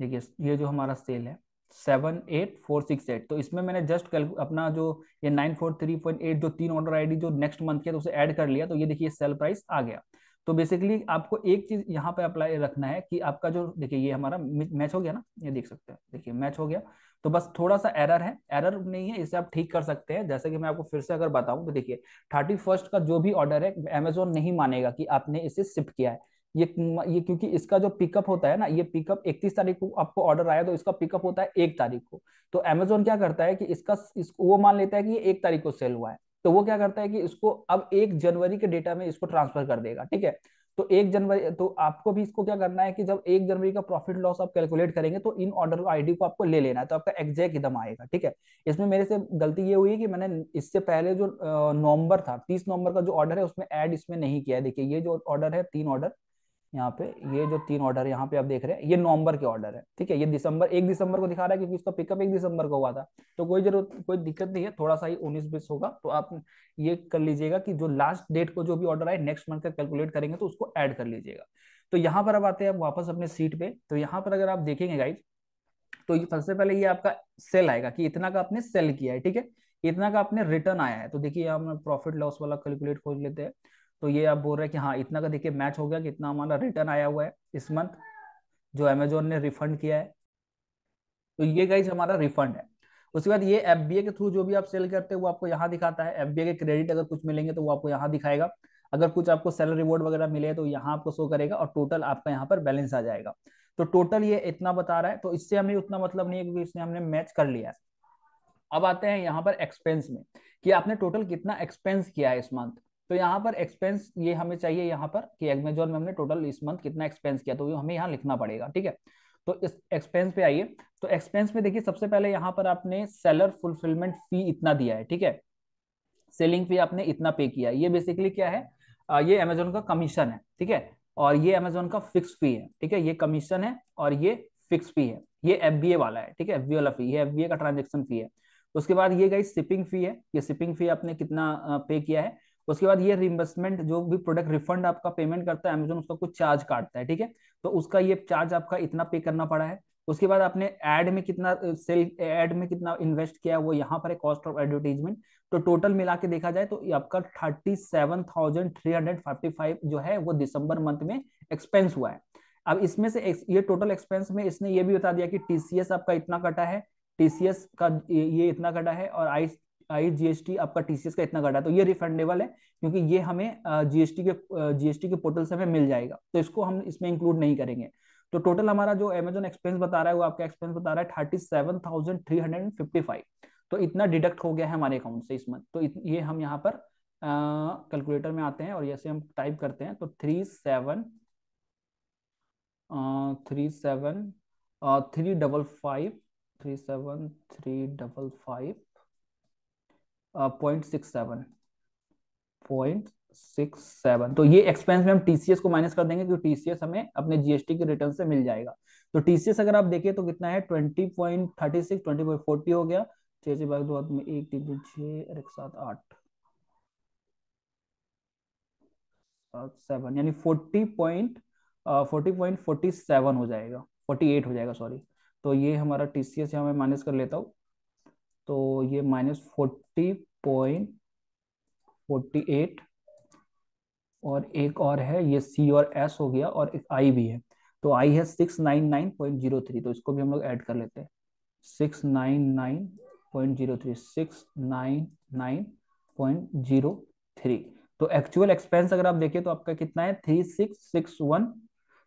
देखिए ये जो हमारा सेल है seven eight four six eight तो इसमें मैंने जस्ट अपना जो ये nine four three point eight जो तीन ऑर्डर आईडी जो नेक्स्ट मंथ किया तो उसे ऐड कर लिया तो ये देखिए सेल प्राइस आ गया तो बेसिकली आपको एक चीज यहाँ पे अप्लाई रखना है कि आपका जो देखिए ये हमारा मैच हो गया ना ये देख सकते हैं देखिए मैच हो गया तो बस थोड़ा सा एरर है एरर नहीं है इसे आप ठीक कर सकते हैं जैसे कि मैं आपको फिर से अगर बताऊं तो देखिए थर्टी फर्स्ट का जो भी ऑर्डर है अमेजोन नहीं मानेगा कि आपने इसे शिफ्ट किया है ये ये क्योंकि इसका जो पिकअप होता है ना ये पिकअप इकतीस तारीख को आपको ऑर्डर आया तो इसका पिकअप होता है एक तारीख को तो अमेजोन क्या करता है कि इसका इस, वो मान लेता है कि ये एक तारीख को सेल हुआ है तो वो क्या करता है कि इसको अब एक जनवरी के डेटा में इसको ट्रांसफर कर देगा ठीक है तो एक जनवरी तो आपको भी इसको क्या करना है कि जब एक जनवरी का प्रॉफिट लॉस आप कैलकुलेट करेंगे तो इन ऑर्डर आईडी को आपको ले लेना है तो आपका एग्जैक्ट एकदम आएगा ठीक है इसमें मेरे से गलती ये हुई कि मैंने इससे पहले जो नवंबर था तीस नवंबर का जो ऑर्डर है उसमें एड इसमें नहीं किया है देखिए ये जो ऑर्डर है तीन ऑर्डर यहाँ पे ये जो तीन ऑर्डर यहाँ पे आप देख रहे हैं ये नवंबर के ऑर्डर है ठीक है ये दिसंबर एक दिसंबर को दिखा रहा है क्योंकि इसका पिकअप एक दिसंबर को हुआ था तो कोई जरूरत कोई दिक्कत नहीं है थोड़ा सा ही उन्नीस बीस होगा तो आप ये कर लीजिएगा कि जो लास्ट डेट को जो भी ऑर्डर आए नेक्स्ट मंथ का कैलकुलेट करेंगे तो उसको एड कर लीजिएगा तो यहाँ पर अब आते हैं वापस अपने सीट पे तो यहाँ पर अगर आप देखेंगे गाइज तो सबसे पहले ये आपका सेल आएगा कि इतना का आपने सेल किया है ठीक है इतना का आपने रिटर्न आया है तो देखिए हम प्रॉफिट लॉस वाला कैलकुलेट खोज लेते हैं तो ये आप बोल रहे हैं कि हाँ इतना का देखिए मैच हो गया कि इतना हमारा रिटर्न आया हुआ है इस मंथ जो अमेजोन ने रिफंड किया है तो ये गाइज हमारा रिफंड है उसके बाद ये एफ के थ्रू जो भी आप सेल करते हैं वो आपको यहाँ दिखाता है एफ के क्रेडिट अगर कुछ मिलेंगे तो वो आपको यहाँ दिखाएगा अगर कुछ आपको सेलर रिवॉर्ड वगैरह मिले तो यहाँ आपको शो करेगा और टोटल आपका यहाँ पर बैलेंस आ जाएगा तो टोटल ये इतना बता रहा है तो इससे हमें उतना मतलब नहीं है क्योंकि इसने हमने मैच कर लिया है अब आते हैं यहाँ पर एक्सपेंस में कि आपने टोटल कितना एक्सपेंस किया है इस मंथ तो यहाँ पर एक्सपेंस ये हमें चाहिए यहाँ पर कि एग्मेजोन में हमने टोटल इस मंथ कितना एक्सपेंस किया तो हमें यहाँ लिखना पड़ेगा ठीक है तो इस एक्सपेंस पे आइए तो एक्सपेंस में देखिए सबसे पहले यहाँ पर आपने सेलर फुलफिलमेंट फी इतना दिया है ठीक है सेलिंग फी आपने इतना पे किया ये बेसिकली क्या है ये अमेजोन का कमीशन है ठीक है और ये अमेजोन का फिक्स फी है ठीक है ये कमीशन है और ये फिक्स फी है ये एफ वाला है ठीक है एफ वाला फी ये एफ का ट्रांजेक्शन फी है उसके बाद ये गई शिपिंग फी है ये शिपिंग फी आपने कितना पे किया है उसके बाद ये रिम्बर्समेंट जो भी प्रोडक्ट रिफंड आपका पेमेंट करता है अमेजोन उसका कुछ चार्ज काटता है ठीक है तो उसका ये चार्ज आपका इतना पे करना पड़ा है उसके बाद आपने एड में कितना सेल एड में कितना इन्वेस्ट किया वो यहाँ पर है कॉस्ट ऑफ एडवर्टीजमेंट तो टोटल मिला के देखा जाए तो आपका thirty seven thousand three hundred forty five जो है वो दिसंबर मंथ में एक्सपेंस हुआ है अब इसमें से एक, ये टोटल एक्सपेंस में इसने ये भी बता दिया कि टीसीएस आपका इतना कटा है टीसीएस का ये इतना कटा है और आई आई जीएसटी आपका टीसीएस का इतना घटा तो ये रिफंडेबल है क्योंकि ये हमें जीएसटी के जीएसटी के पोर्टल से हमें मिल जाएगा तो इसको हम इसमें इंक्लूड नहीं करेंगे तो टोटल हमारा जो अमेजोन एक्सपेंस बता रहा है वो आपका एक्सपेंस बता रहा है थर्टी तो इतना डिडक्ट हो गया है हमारे अकाउंट से इस मंथ तो ये हम यहाँ पर कैलकुलेटर में आते हैं और जैसे हम टाइप करते हैं तो three seven three seven three double five three seven three double five point six seven point six seven तो ये एक्सपेंस में हम टीसीएस को माइनस कर देंगे क्योंकि टीसीएस हमें अपने जीएसटी के रिटर्न से मिल जाएगा तो टीसीएस अगर आप देखें तो कितना है twenty point thirty six twenty point forty हो गया छह छह भाग दो में एक तीन छः एक सात आठ सेवन यानी forty point forty point forty seven हो जाएगा फोर्टी एट हो जाएगा सॉरी तो ये हमारा टीसीएस यहाँ मैं माइनस कर लेता हूँ तो ये minus forty point forty eight और एक और है ये सी और एस हो गया और एक आई भी है तो आई है six nine nine point zero three तो इसको भी हम लोग ऐड कर लेते हैं six nine nine point zero three six nine nine point zero three तो एक्चुअल एक्सपेंस अगर आप देखें तो आपका कितना है थ्री सिक्स सिक्स वन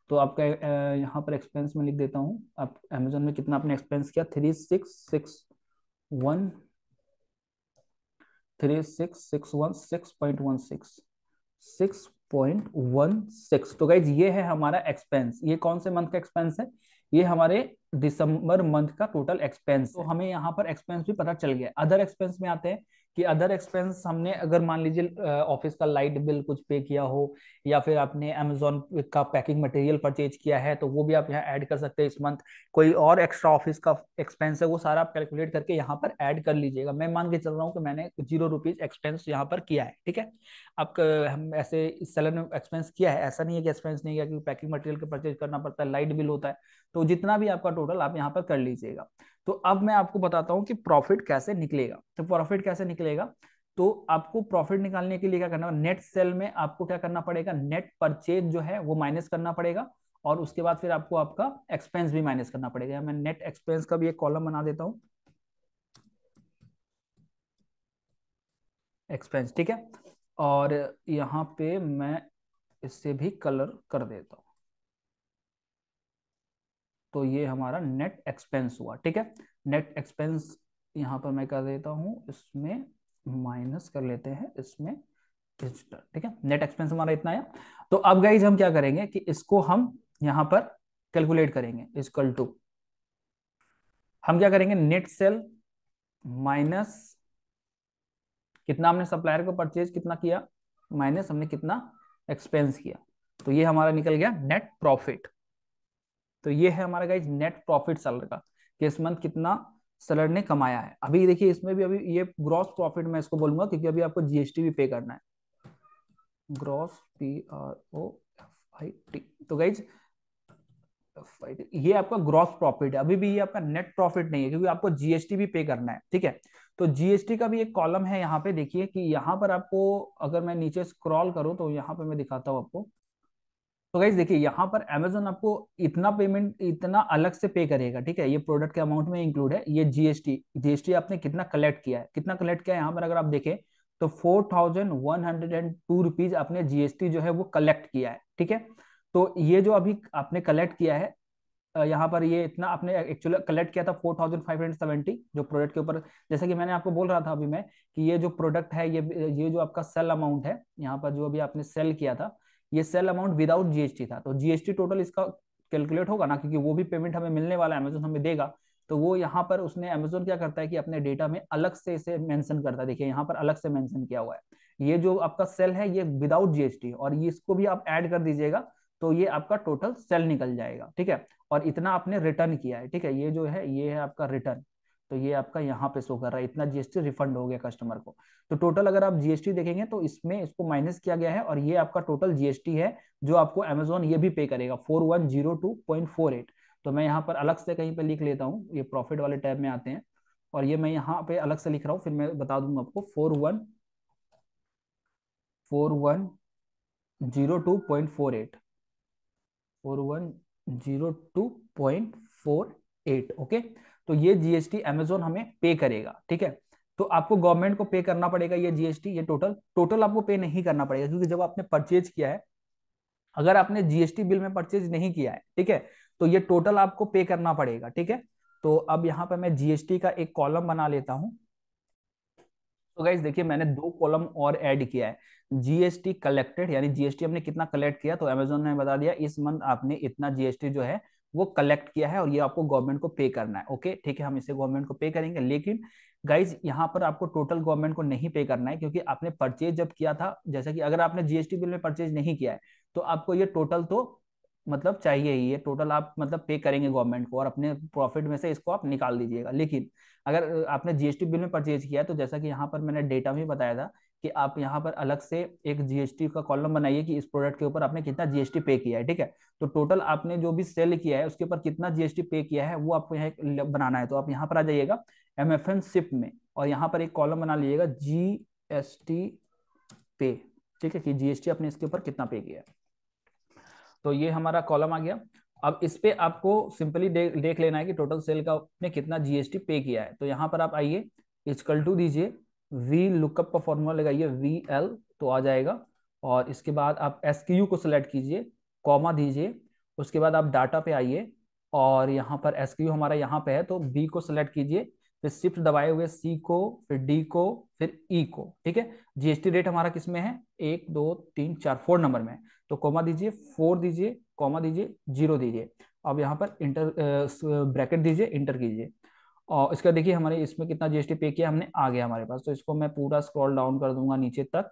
तो आपका यहाँ पर एक्सपेंस में लिख देता हूँ आप अमेजोन में कितना आपने एक्सपेंस किया three six six one three six six one six point one six six point one six तो गाइज ये है हमारा एक्सपेंस ये कौन से मंथ का एक्सपेंस है ये हमारे दिसंबर मंथ का टोटल एक्सपेंस तो हमें यहाँ पर एक्सपेंस भी पता चल गया अदर एक्सपेंस में आते हैं कि अदर एक्सपेंस हमने अगर मान लीजिए ऑफिस का लाइट बिल कुछ पे किया हो या फिर आपने अमेजोन का पैकिंग मटेरियल परचेज किया है तो वो भी आप यहाँ ऐड कर सकते हैं इस मंथ कोई और एक्स्ट्रा ऑफिस का एक्सपेंस है वो सारा आप कैलकुलेट करके यहाँ पर ऐड कर लीजिएगा मैं मान के चल रहा हूँ कि मैंने जीरो रुपीज एक्सपेंस यहाँ पर किया है ठीक है आप हम ऐसे इस सेलर में एक्सपेंस किया है ऐसा नहीं है कि एक्सपेंस नहीं किया क्योंकि पैकिंग मटेरियल का परचेज करना पड़ता है लाइट बिल होता है तो जितना भी आपका टोटल आप यहाँ पर कर लीजिएगा तो अब मैं आपको बताता हूँ कि प्रॉफिट कैसे निकलेगा तो प्रॉफिट कैसे निकलेगा तो आपको प्रॉफिट निकालने के लिए क्या करना नेट सेल में आपको क्या करना पड़ेगा नेट परचेज जो है वो माइनस करना पड़ेगा और उसके बाद फिर आपको आपका एक्सपेंस भी माइनस करना पड़ेगा मैं नेट एक्सपेंस का भी एक कॉलम बना देता हूं एक्सपेंस ठीक है और यहां पे मैं इससे भी कलर कर देता हूं तो ये हमारा नेट एक्सपेंस हुआ ठीक है नेट एक्सपेंस यहाँ पर मैं कर देता हूँ इसमें माइनस कर लेते हैं इसमें ठीक है नेट एक्सपेंस हमारा इतना आया तो अब गाइज हम क्या करेंगे कि इसको हम यहाँ पर कैलकुलेट करेंगे इजकल टू हम क्या करेंगे नेट सेल माइनस कितना हमने सप्लायर को परचेज कितना किया माइनस हमने कितना एक्सपेंस किया तो ये हमारा निकल गया नेट प्रॉफिट तो ये है हमारा गाइज नेट प्रॉफिट सेलर का कि इस मंथ कितना सेलर ने कमाया है अभी देखिए इसमें भी अभी ये ग्रॉस प्रॉफिट मैं इसको बोलूंगा क्योंकि अभी आपको जीएसटी भी पे करना है gross P R O F I T तो गाइज ये आपका ग्रॉस प्रॉफिट है अभी भी ये आपका नेट प्रॉफिट नहीं है क्योंकि आपको जीएसटी भी पे करना है ठीक है तो जीएसटी का भी एक कॉलम है यहाँ पे देखिए कि यहाँ पर आपको अगर मैं नीचे स्क्रॉल करूँ तो यहाँ पे मैं दिखाता हूँ आपको तो गाइज देखिए यहाँ पर अमेजोन आपको इतना पेमेंट इतना अलग से पे करेगा ठीक है ये प्रोडक्ट के अमाउंट में इंक्लूड है ये जीएसटी जीएसटी आपने कितना कलेक्ट किया है कितना कलेक्ट किया है यहाँ पर अगर आप देखें तो four thousand one hundred and two rupees आपने जीएसटी जो है वो कलेक्ट किया है ठीक है तो ये जो अभी आपने कलेक्ट किया है यहाँ पर ये इतना आपने एक्चुअली कलेक्ट किया था four thousand five hundred seventy जो प्रोडक्ट के ऊपर जैसे कि मैंने आपको बोल रहा था अभी मैं कि ये जो प्रोडक्ट है ये ये जो आपका सेल अमाउंट है यहाँ पर जो अभी आपने सेल किया था ये सेल अमाउंट विदाउट जीएसटी था तो जीएसटी टोटल इसका कैलकुलेट होगा ना क्योंकि वो भी पेमेंट हमें मिलने वाला है अमेजोन हमें देगा तो वो यहाँ पर उसने अमेजोन क्या करता है कि अपने डेटा में अलग से इसे मेंशन करता है देखिए यहाँ पर अलग से मेंशन किया हुआ है ये जो आपका सेल है ये विदाउट जीएसटी और ये इसको भी आप ऐड कर दीजिएगा तो ये आपका टोटल सेल निकल जाएगा ठीक है और इतना आपने रिटर्न किया है ठीक है ये जो है ये है आपका रिटर्न तो ये आपका यहाँ पे शो कर रहा है इतना जीएसटी रिफंड हो गया कस्टमर को तो टोटल अगर आप जीएसटी देखेंगे तो इसमें इसको माइनस किया गया है और ये आपका टोटल जीएसटी है जो आपको अमेजोन ये भी पे करेगा four one zero two point four eight तो मैं यहाँ पर अलग से कहीं पर लिख लेता हूँ ये प्रॉफिट वाले टैब में आते हैं और ये मैं यहाँ पे अलग से लिख रहा हूँ फिर मैं बता दूंगा आपको four one four one zero two point four eight four one zero two point four eight okay तो ये जीएसटी अमेजोन हमें पे करेगा ठीक है तो आपको गवर्नमेंट को पे करना पड़ेगा ये जीएसटी ये टोटल टोटल आपको पे नहीं करना पड़ेगा क्योंकि जब आपने परचेज किया है अगर आपने जीएसटी बिल में परचेज नहीं किया है ठीक है तो ये टोटल आपको पे करना पड़ेगा ठीक है तो अब यहाँ पे मैं जीएसटी का एक कॉलम बना लेता हूं तो गाइज देखिए मैंने दो कॉलम और ऐड किया है जीएसटी कलेक्टेड यानी जीएसटी हमने कितना कलेक्ट किया तो अमेजोन ने बता दिया इस मंथ आपने इतना जीएसटी जो है वो कलेक्ट किया है और ये आपको गवर्नमेंट को पे करना है ओके ठीक है हम इसे गवर्नमेंट को पे करेंगे लेकिन गाइज यहाँ पर आपको टोटल गवर्नमेंट को नहीं पे करना है क्योंकि आपने परचेज जब किया था जैसा कि अगर आपने जीएसटी बिल में परचेज नहीं किया है तो आपको ये टोटल तो मतलब चाहिए ही है टोटल आप मतलब पे करेंगे गवर्नमेंट को और अपने प्रॉफिट में से इसको आप निकाल दीजिएगा लेकिन अगर आपने जीएसटी बिल में परचेज किया तो जैसा कि यहाँ पर मैंने डेटा भी बताया था कि आप यहाँ पर अलग से एक जीएसटी का कॉलम बनाइए कि इस प्रोडक्ट के ऊपर आपने कितना जीएसटी पे किया है ठीक है तो टोटल आपने जो भी सेल किया है उसके ऊपर कितना जीएसटी पे किया है वो आपको यहाँ बनाना है तो आप यहाँ पर आ जाइएगा एम एफ एन सिप में और यहाँ पर एक कॉलम बना लीजिएगा जी एस टी पे ठीक है कि जीएसटी आपने इसके ऊपर कितना पे किया है तो ये हमारा कॉलम आ गया अब इस पे आपको सिंपली दे, देख लेना है कि टोटल सेल का आपने कितना जीएसटी पे किया है तो यहाँ पर आप आइए इसकल टू दीजिए वी लुकअप का फॉर्मूला लगाइए वी एल तो आ जाएगा और इसके बाद आप एस क्यू को सिलेक्ट कीजिए कॉमा दीजिए उसके बाद आप डाटा पे आइए और यहाँ पर एस क्यू हमारा यहाँ पे है तो बी को सिलेक्ट कीजिए फिर शिफ्ट दबाए हुए सी को फिर डी को फिर ई e को ठीक है जीएसटी रेट हमारा किस में है एक दो तीन चार फोर नंबर में तो कॉमा दीजिए फोर दीजिए कॉमा दीजिए जीरो दीजिए अब यहाँ पर इंटर ब्रैकेट दीजिए इंटर कीजिए और इसका देखिए हमारे इसमें कितना जीएसटी पे किया हमने आ गया हमारे पास तो इसको मैं पूरा स्क्रॉल डाउन कर दूंगा नीचे तक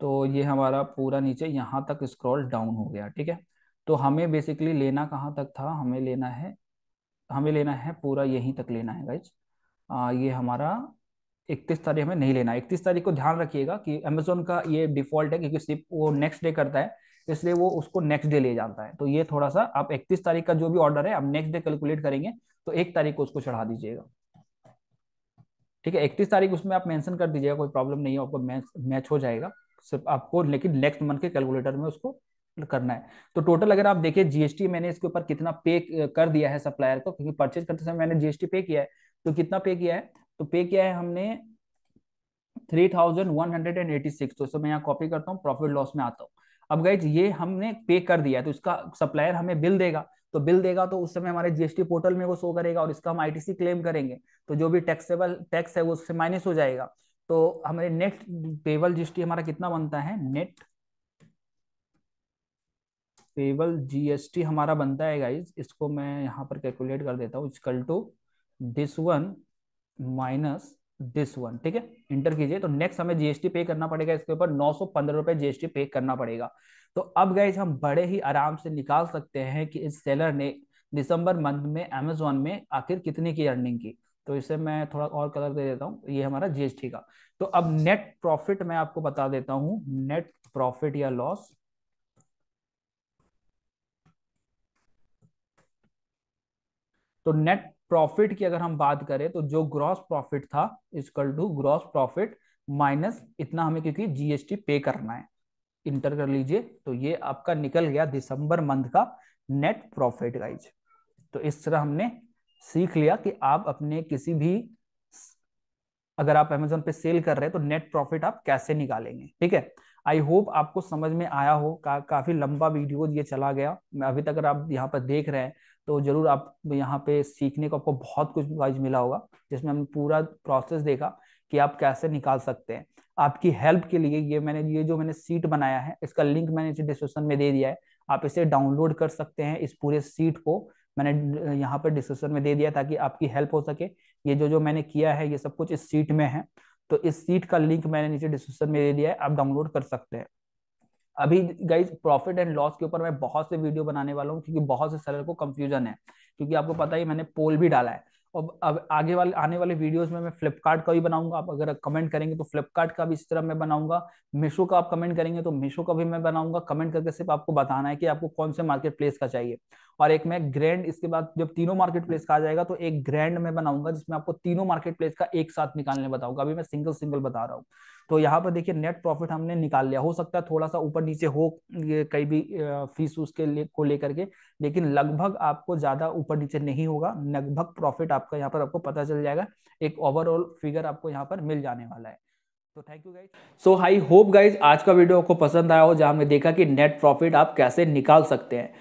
तो ये हमारा पूरा नीचे यहाँ तक स्क्रॉल डाउन हो गया ठीक है तो हमें बेसिकली लेना कहाँ तक था हमें लेना है हमें लेना है पूरा यहीं तक लेना है गाइज ये हमारा इकतीस तारीख हमें नहीं लेना इकतीस तारीख को ध्यान रखिएगा कि अमेजोन का ये डिफॉल्ट है क्योंकि सिर्फ वो नेक्स्ट डे करता है इसलिए वो उसको नेक्स्ट डे ले जाता है तो ये थोड़ा सा आप इकतीस तारीख का जो भी ऑर्डर है आप नेक्स्ट डे कैलकुलेट करेंगे तो एक तारीख को उसको चढ़ा दीजिएगा ठीक है इकतीस तारीख उसमें आप मेंशन कर दीजिएगा कोई प्रॉब्लम नहीं है आपको मैच मैच हो जाएगा सिर्फ आपको लेकिन नेक्स्ट मंथ के कैलकुलेटर में उसको करना है तो टोटल अगर आप देखिए जीएसटी मैंने इसके ऊपर कितना पे कर दिया है सप्लायर को क्योंकि परचेज करते समय मैंने जीएसटी पे किया है तो कितना पे किया है तो पे किया है हमने three thousand one hundred and eighty six तो मैं यहाँ कॉपी करता हूँ प्रॉफिट लॉस में आता हूँ अब गाइज ये हमने पे कर दिया तो इसका सप्लायर हमें बिल देगा तो बिल देगा तो उस समय हमारे जीएसटी पोर्टल में वो शो करेगा और इसका हम आईटीसी क्लेम करेंगे तो जो भी टैक्सेबल टैक्स है वो उससे माइनस हो जाएगा तो हमारे नेट पेबल जीएसटी हमारा कितना बनता है नेट पेबल जीएसटी हमारा बनता है गाइज इसको मैं यहाँ पर कैलकुलेट कर देता हूँ equal to this one minus this one ठीक है इंटर कीजिए तो नेक्स्ट हमें जीएसटी पे करना पड़ेगा इसके ऊपर नौ सौ पंद्रह रुपए जीएसटी पे करना पड़ेगा तो अब गाइज हम बड़े ही आराम से निकाल सकते हैं कि इस सेलर ने दिसंबर मंथ में अमेजोन में आखिर कितने की अर्निंग की तो इसे मैं थोड़ा और कलर दे देता हूँ ये हमारा जीएसटी का तो अब नेट प्रॉफिट मैं आपको बता देता हूं नेट प्रॉफिट या लॉस तो नेट प्रॉफिट की अगर हम बात करें तो जो ग्रॉस प्रॉफिट था equal to gross profit minus इतना हमें क्योंकि जीएसटी पे करना है इंटर कर लीजिए तो ये आपका निकल गया दिसंबर मंथ का नेट प्रॉफिट गाइज तो इस तरह हमने सीख लिया कि आप अपने किसी भी अगर आप अमेजोन पे सेल कर रहे हैं तो नेट प्रॉफिट आप कैसे निकालेंगे ठीक है आई होप आपको समझ में आया हो का, काफी लंबा वीडियो ये चला गया मैं अभी तक अगर आप यहाँ पर देख रहे हैं तो जरूर आप यहाँ पे सीखने को आपको बहुत कुछ वाइज मिला होगा जिसमें हमने पूरा प्रोसेस देखा कि आप कैसे निकाल सकते हैं आपकी हेल्प के लिए ये मैंने ये जो मैंने सीट बनाया है इसका लिंक मैंने डिस्क्रिप्शन में दे दिया है आप इसे डाउनलोड कर सकते हैं इस पूरे सीट को मैंने यहाँ पर डिस्क्रिप्शन में दे दिया ताकि आपकी हेल्प हो सके ये जो जो मैंने किया है ये सब कुछ इस सीट में है तो इस सीट का लिंक मैंने नीचे डिस्क्रिप्शन में दे दिया है आप डाउनलोड कर सकते हैं अभी गाइज प्रॉफिट एंड लॉस के ऊपर मैं बहुत से वीडियो बनाने वाला हूँ क्योंकि बहुत से सेलर को कंफ्यूजन है क्योंकि आपको पता ही मैंने पोल भी डाला है और अब आगे वाले आने वाले वीडियोस में मैं फ्लिपकार्ट का भी बनाऊंगा आप अगर कमेंट करेंगे तो फ्लिपकार्ट का भी इस तरह मैं बनाऊंगा मीशो का आप कमेंट करेंगे तो मीशो का भी मैं बनाऊंगा कमेंट करके सिर्फ आपको बताना है कि आपको कौन से मार्केट प्लेस का चाहिए और एक मैं ग्रैंड इसके बाद जब तीनों मार्केट प्लेस का आ जाएगा तो एक ग्रैंड मैं बनाऊंगा जिसमें आपको तीनों मार्केट प्लेस का एक साथ निकालने बताऊंगा अभी मैं सिंगल सिंगल बता रहा हूँ तो यहाँ पर देखिए नेट प्रॉफिट हमने निकाल लिया हो सकता है थोड़ा सा ऊपर नीचे हो कई भी फीस उसके ले, को लेकर के लेकिन लगभग आपको ज्यादा ऊपर नीचे नहीं होगा लगभग प्रॉफिट आपका यहाँ पर आपको पता चल जाएगा एक ओवरऑल फिगर आपको यहाँ पर मिल जाने वाला है तो thank you guys so I hope guys आज का वीडियो आपको पसंद आया हो जहाँ हमने देखा कि नेट प्रॉफिट आप कैसे निकाल सकते हैं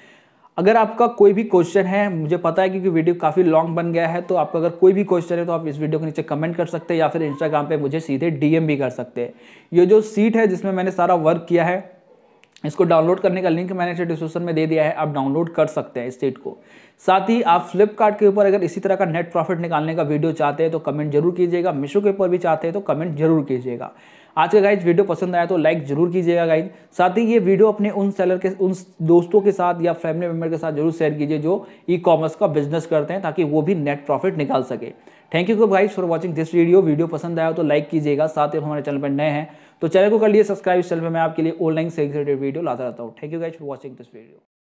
अगर आपका कोई भी क्वेश्चन है मुझे पता है क्योंकि वीडियो काफ़ी लॉन्ग बन गया है तो आपका अगर कोई भी क्वेश्चन है तो आप इस वीडियो के नीचे कमेंट कर सकते हैं या फिर इंस्टाग्राम पे मुझे सीधे डीएम भी कर सकते हैं ये जो सीट है जिसमें मैंने सारा वर्क किया है इसको डाउनलोड करने का लिंक मैंने इसे डिस्क्रिप्शन में दे दिया है आप डाउनलोड कर सकते हैं इस सीट को साथ ही आप फ्लिपकार्ट के ऊपर अगर इसी तरह का नेट प्रॉफिट निकालने का वीडियो चाहते हैं तो कमेंट जरूर कीजिएगा मीशो के ऊपर भी चाहते हैं तो कमेंट जरूर कीजिएगा आज का गाइज वीडियो पसंद आया तो लाइक जरूर कीजिएगा गाइज साथ ही ये वीडियो अपने उन सेलर के उन दोस्तों के साथ या फैमिली मेम्बर के साथ जरूर शेयर कीजिए जो ई कॉमर्स का बिजनेस करते हैं ताकि वो भी नेट प्रॉफिट निकाल सके thank you guys for watching this video video पसंद आया तो लाइक कीजिएगा साथ ही हमारे चैनल पर नए हैं तो चैनल को कर लिए सब्सक्राइब इस चैनल पर मैं आपके लिए ऑनलाइन से रिलेटेड वीडियो लाता रहता हूँ thank you guys for watching this video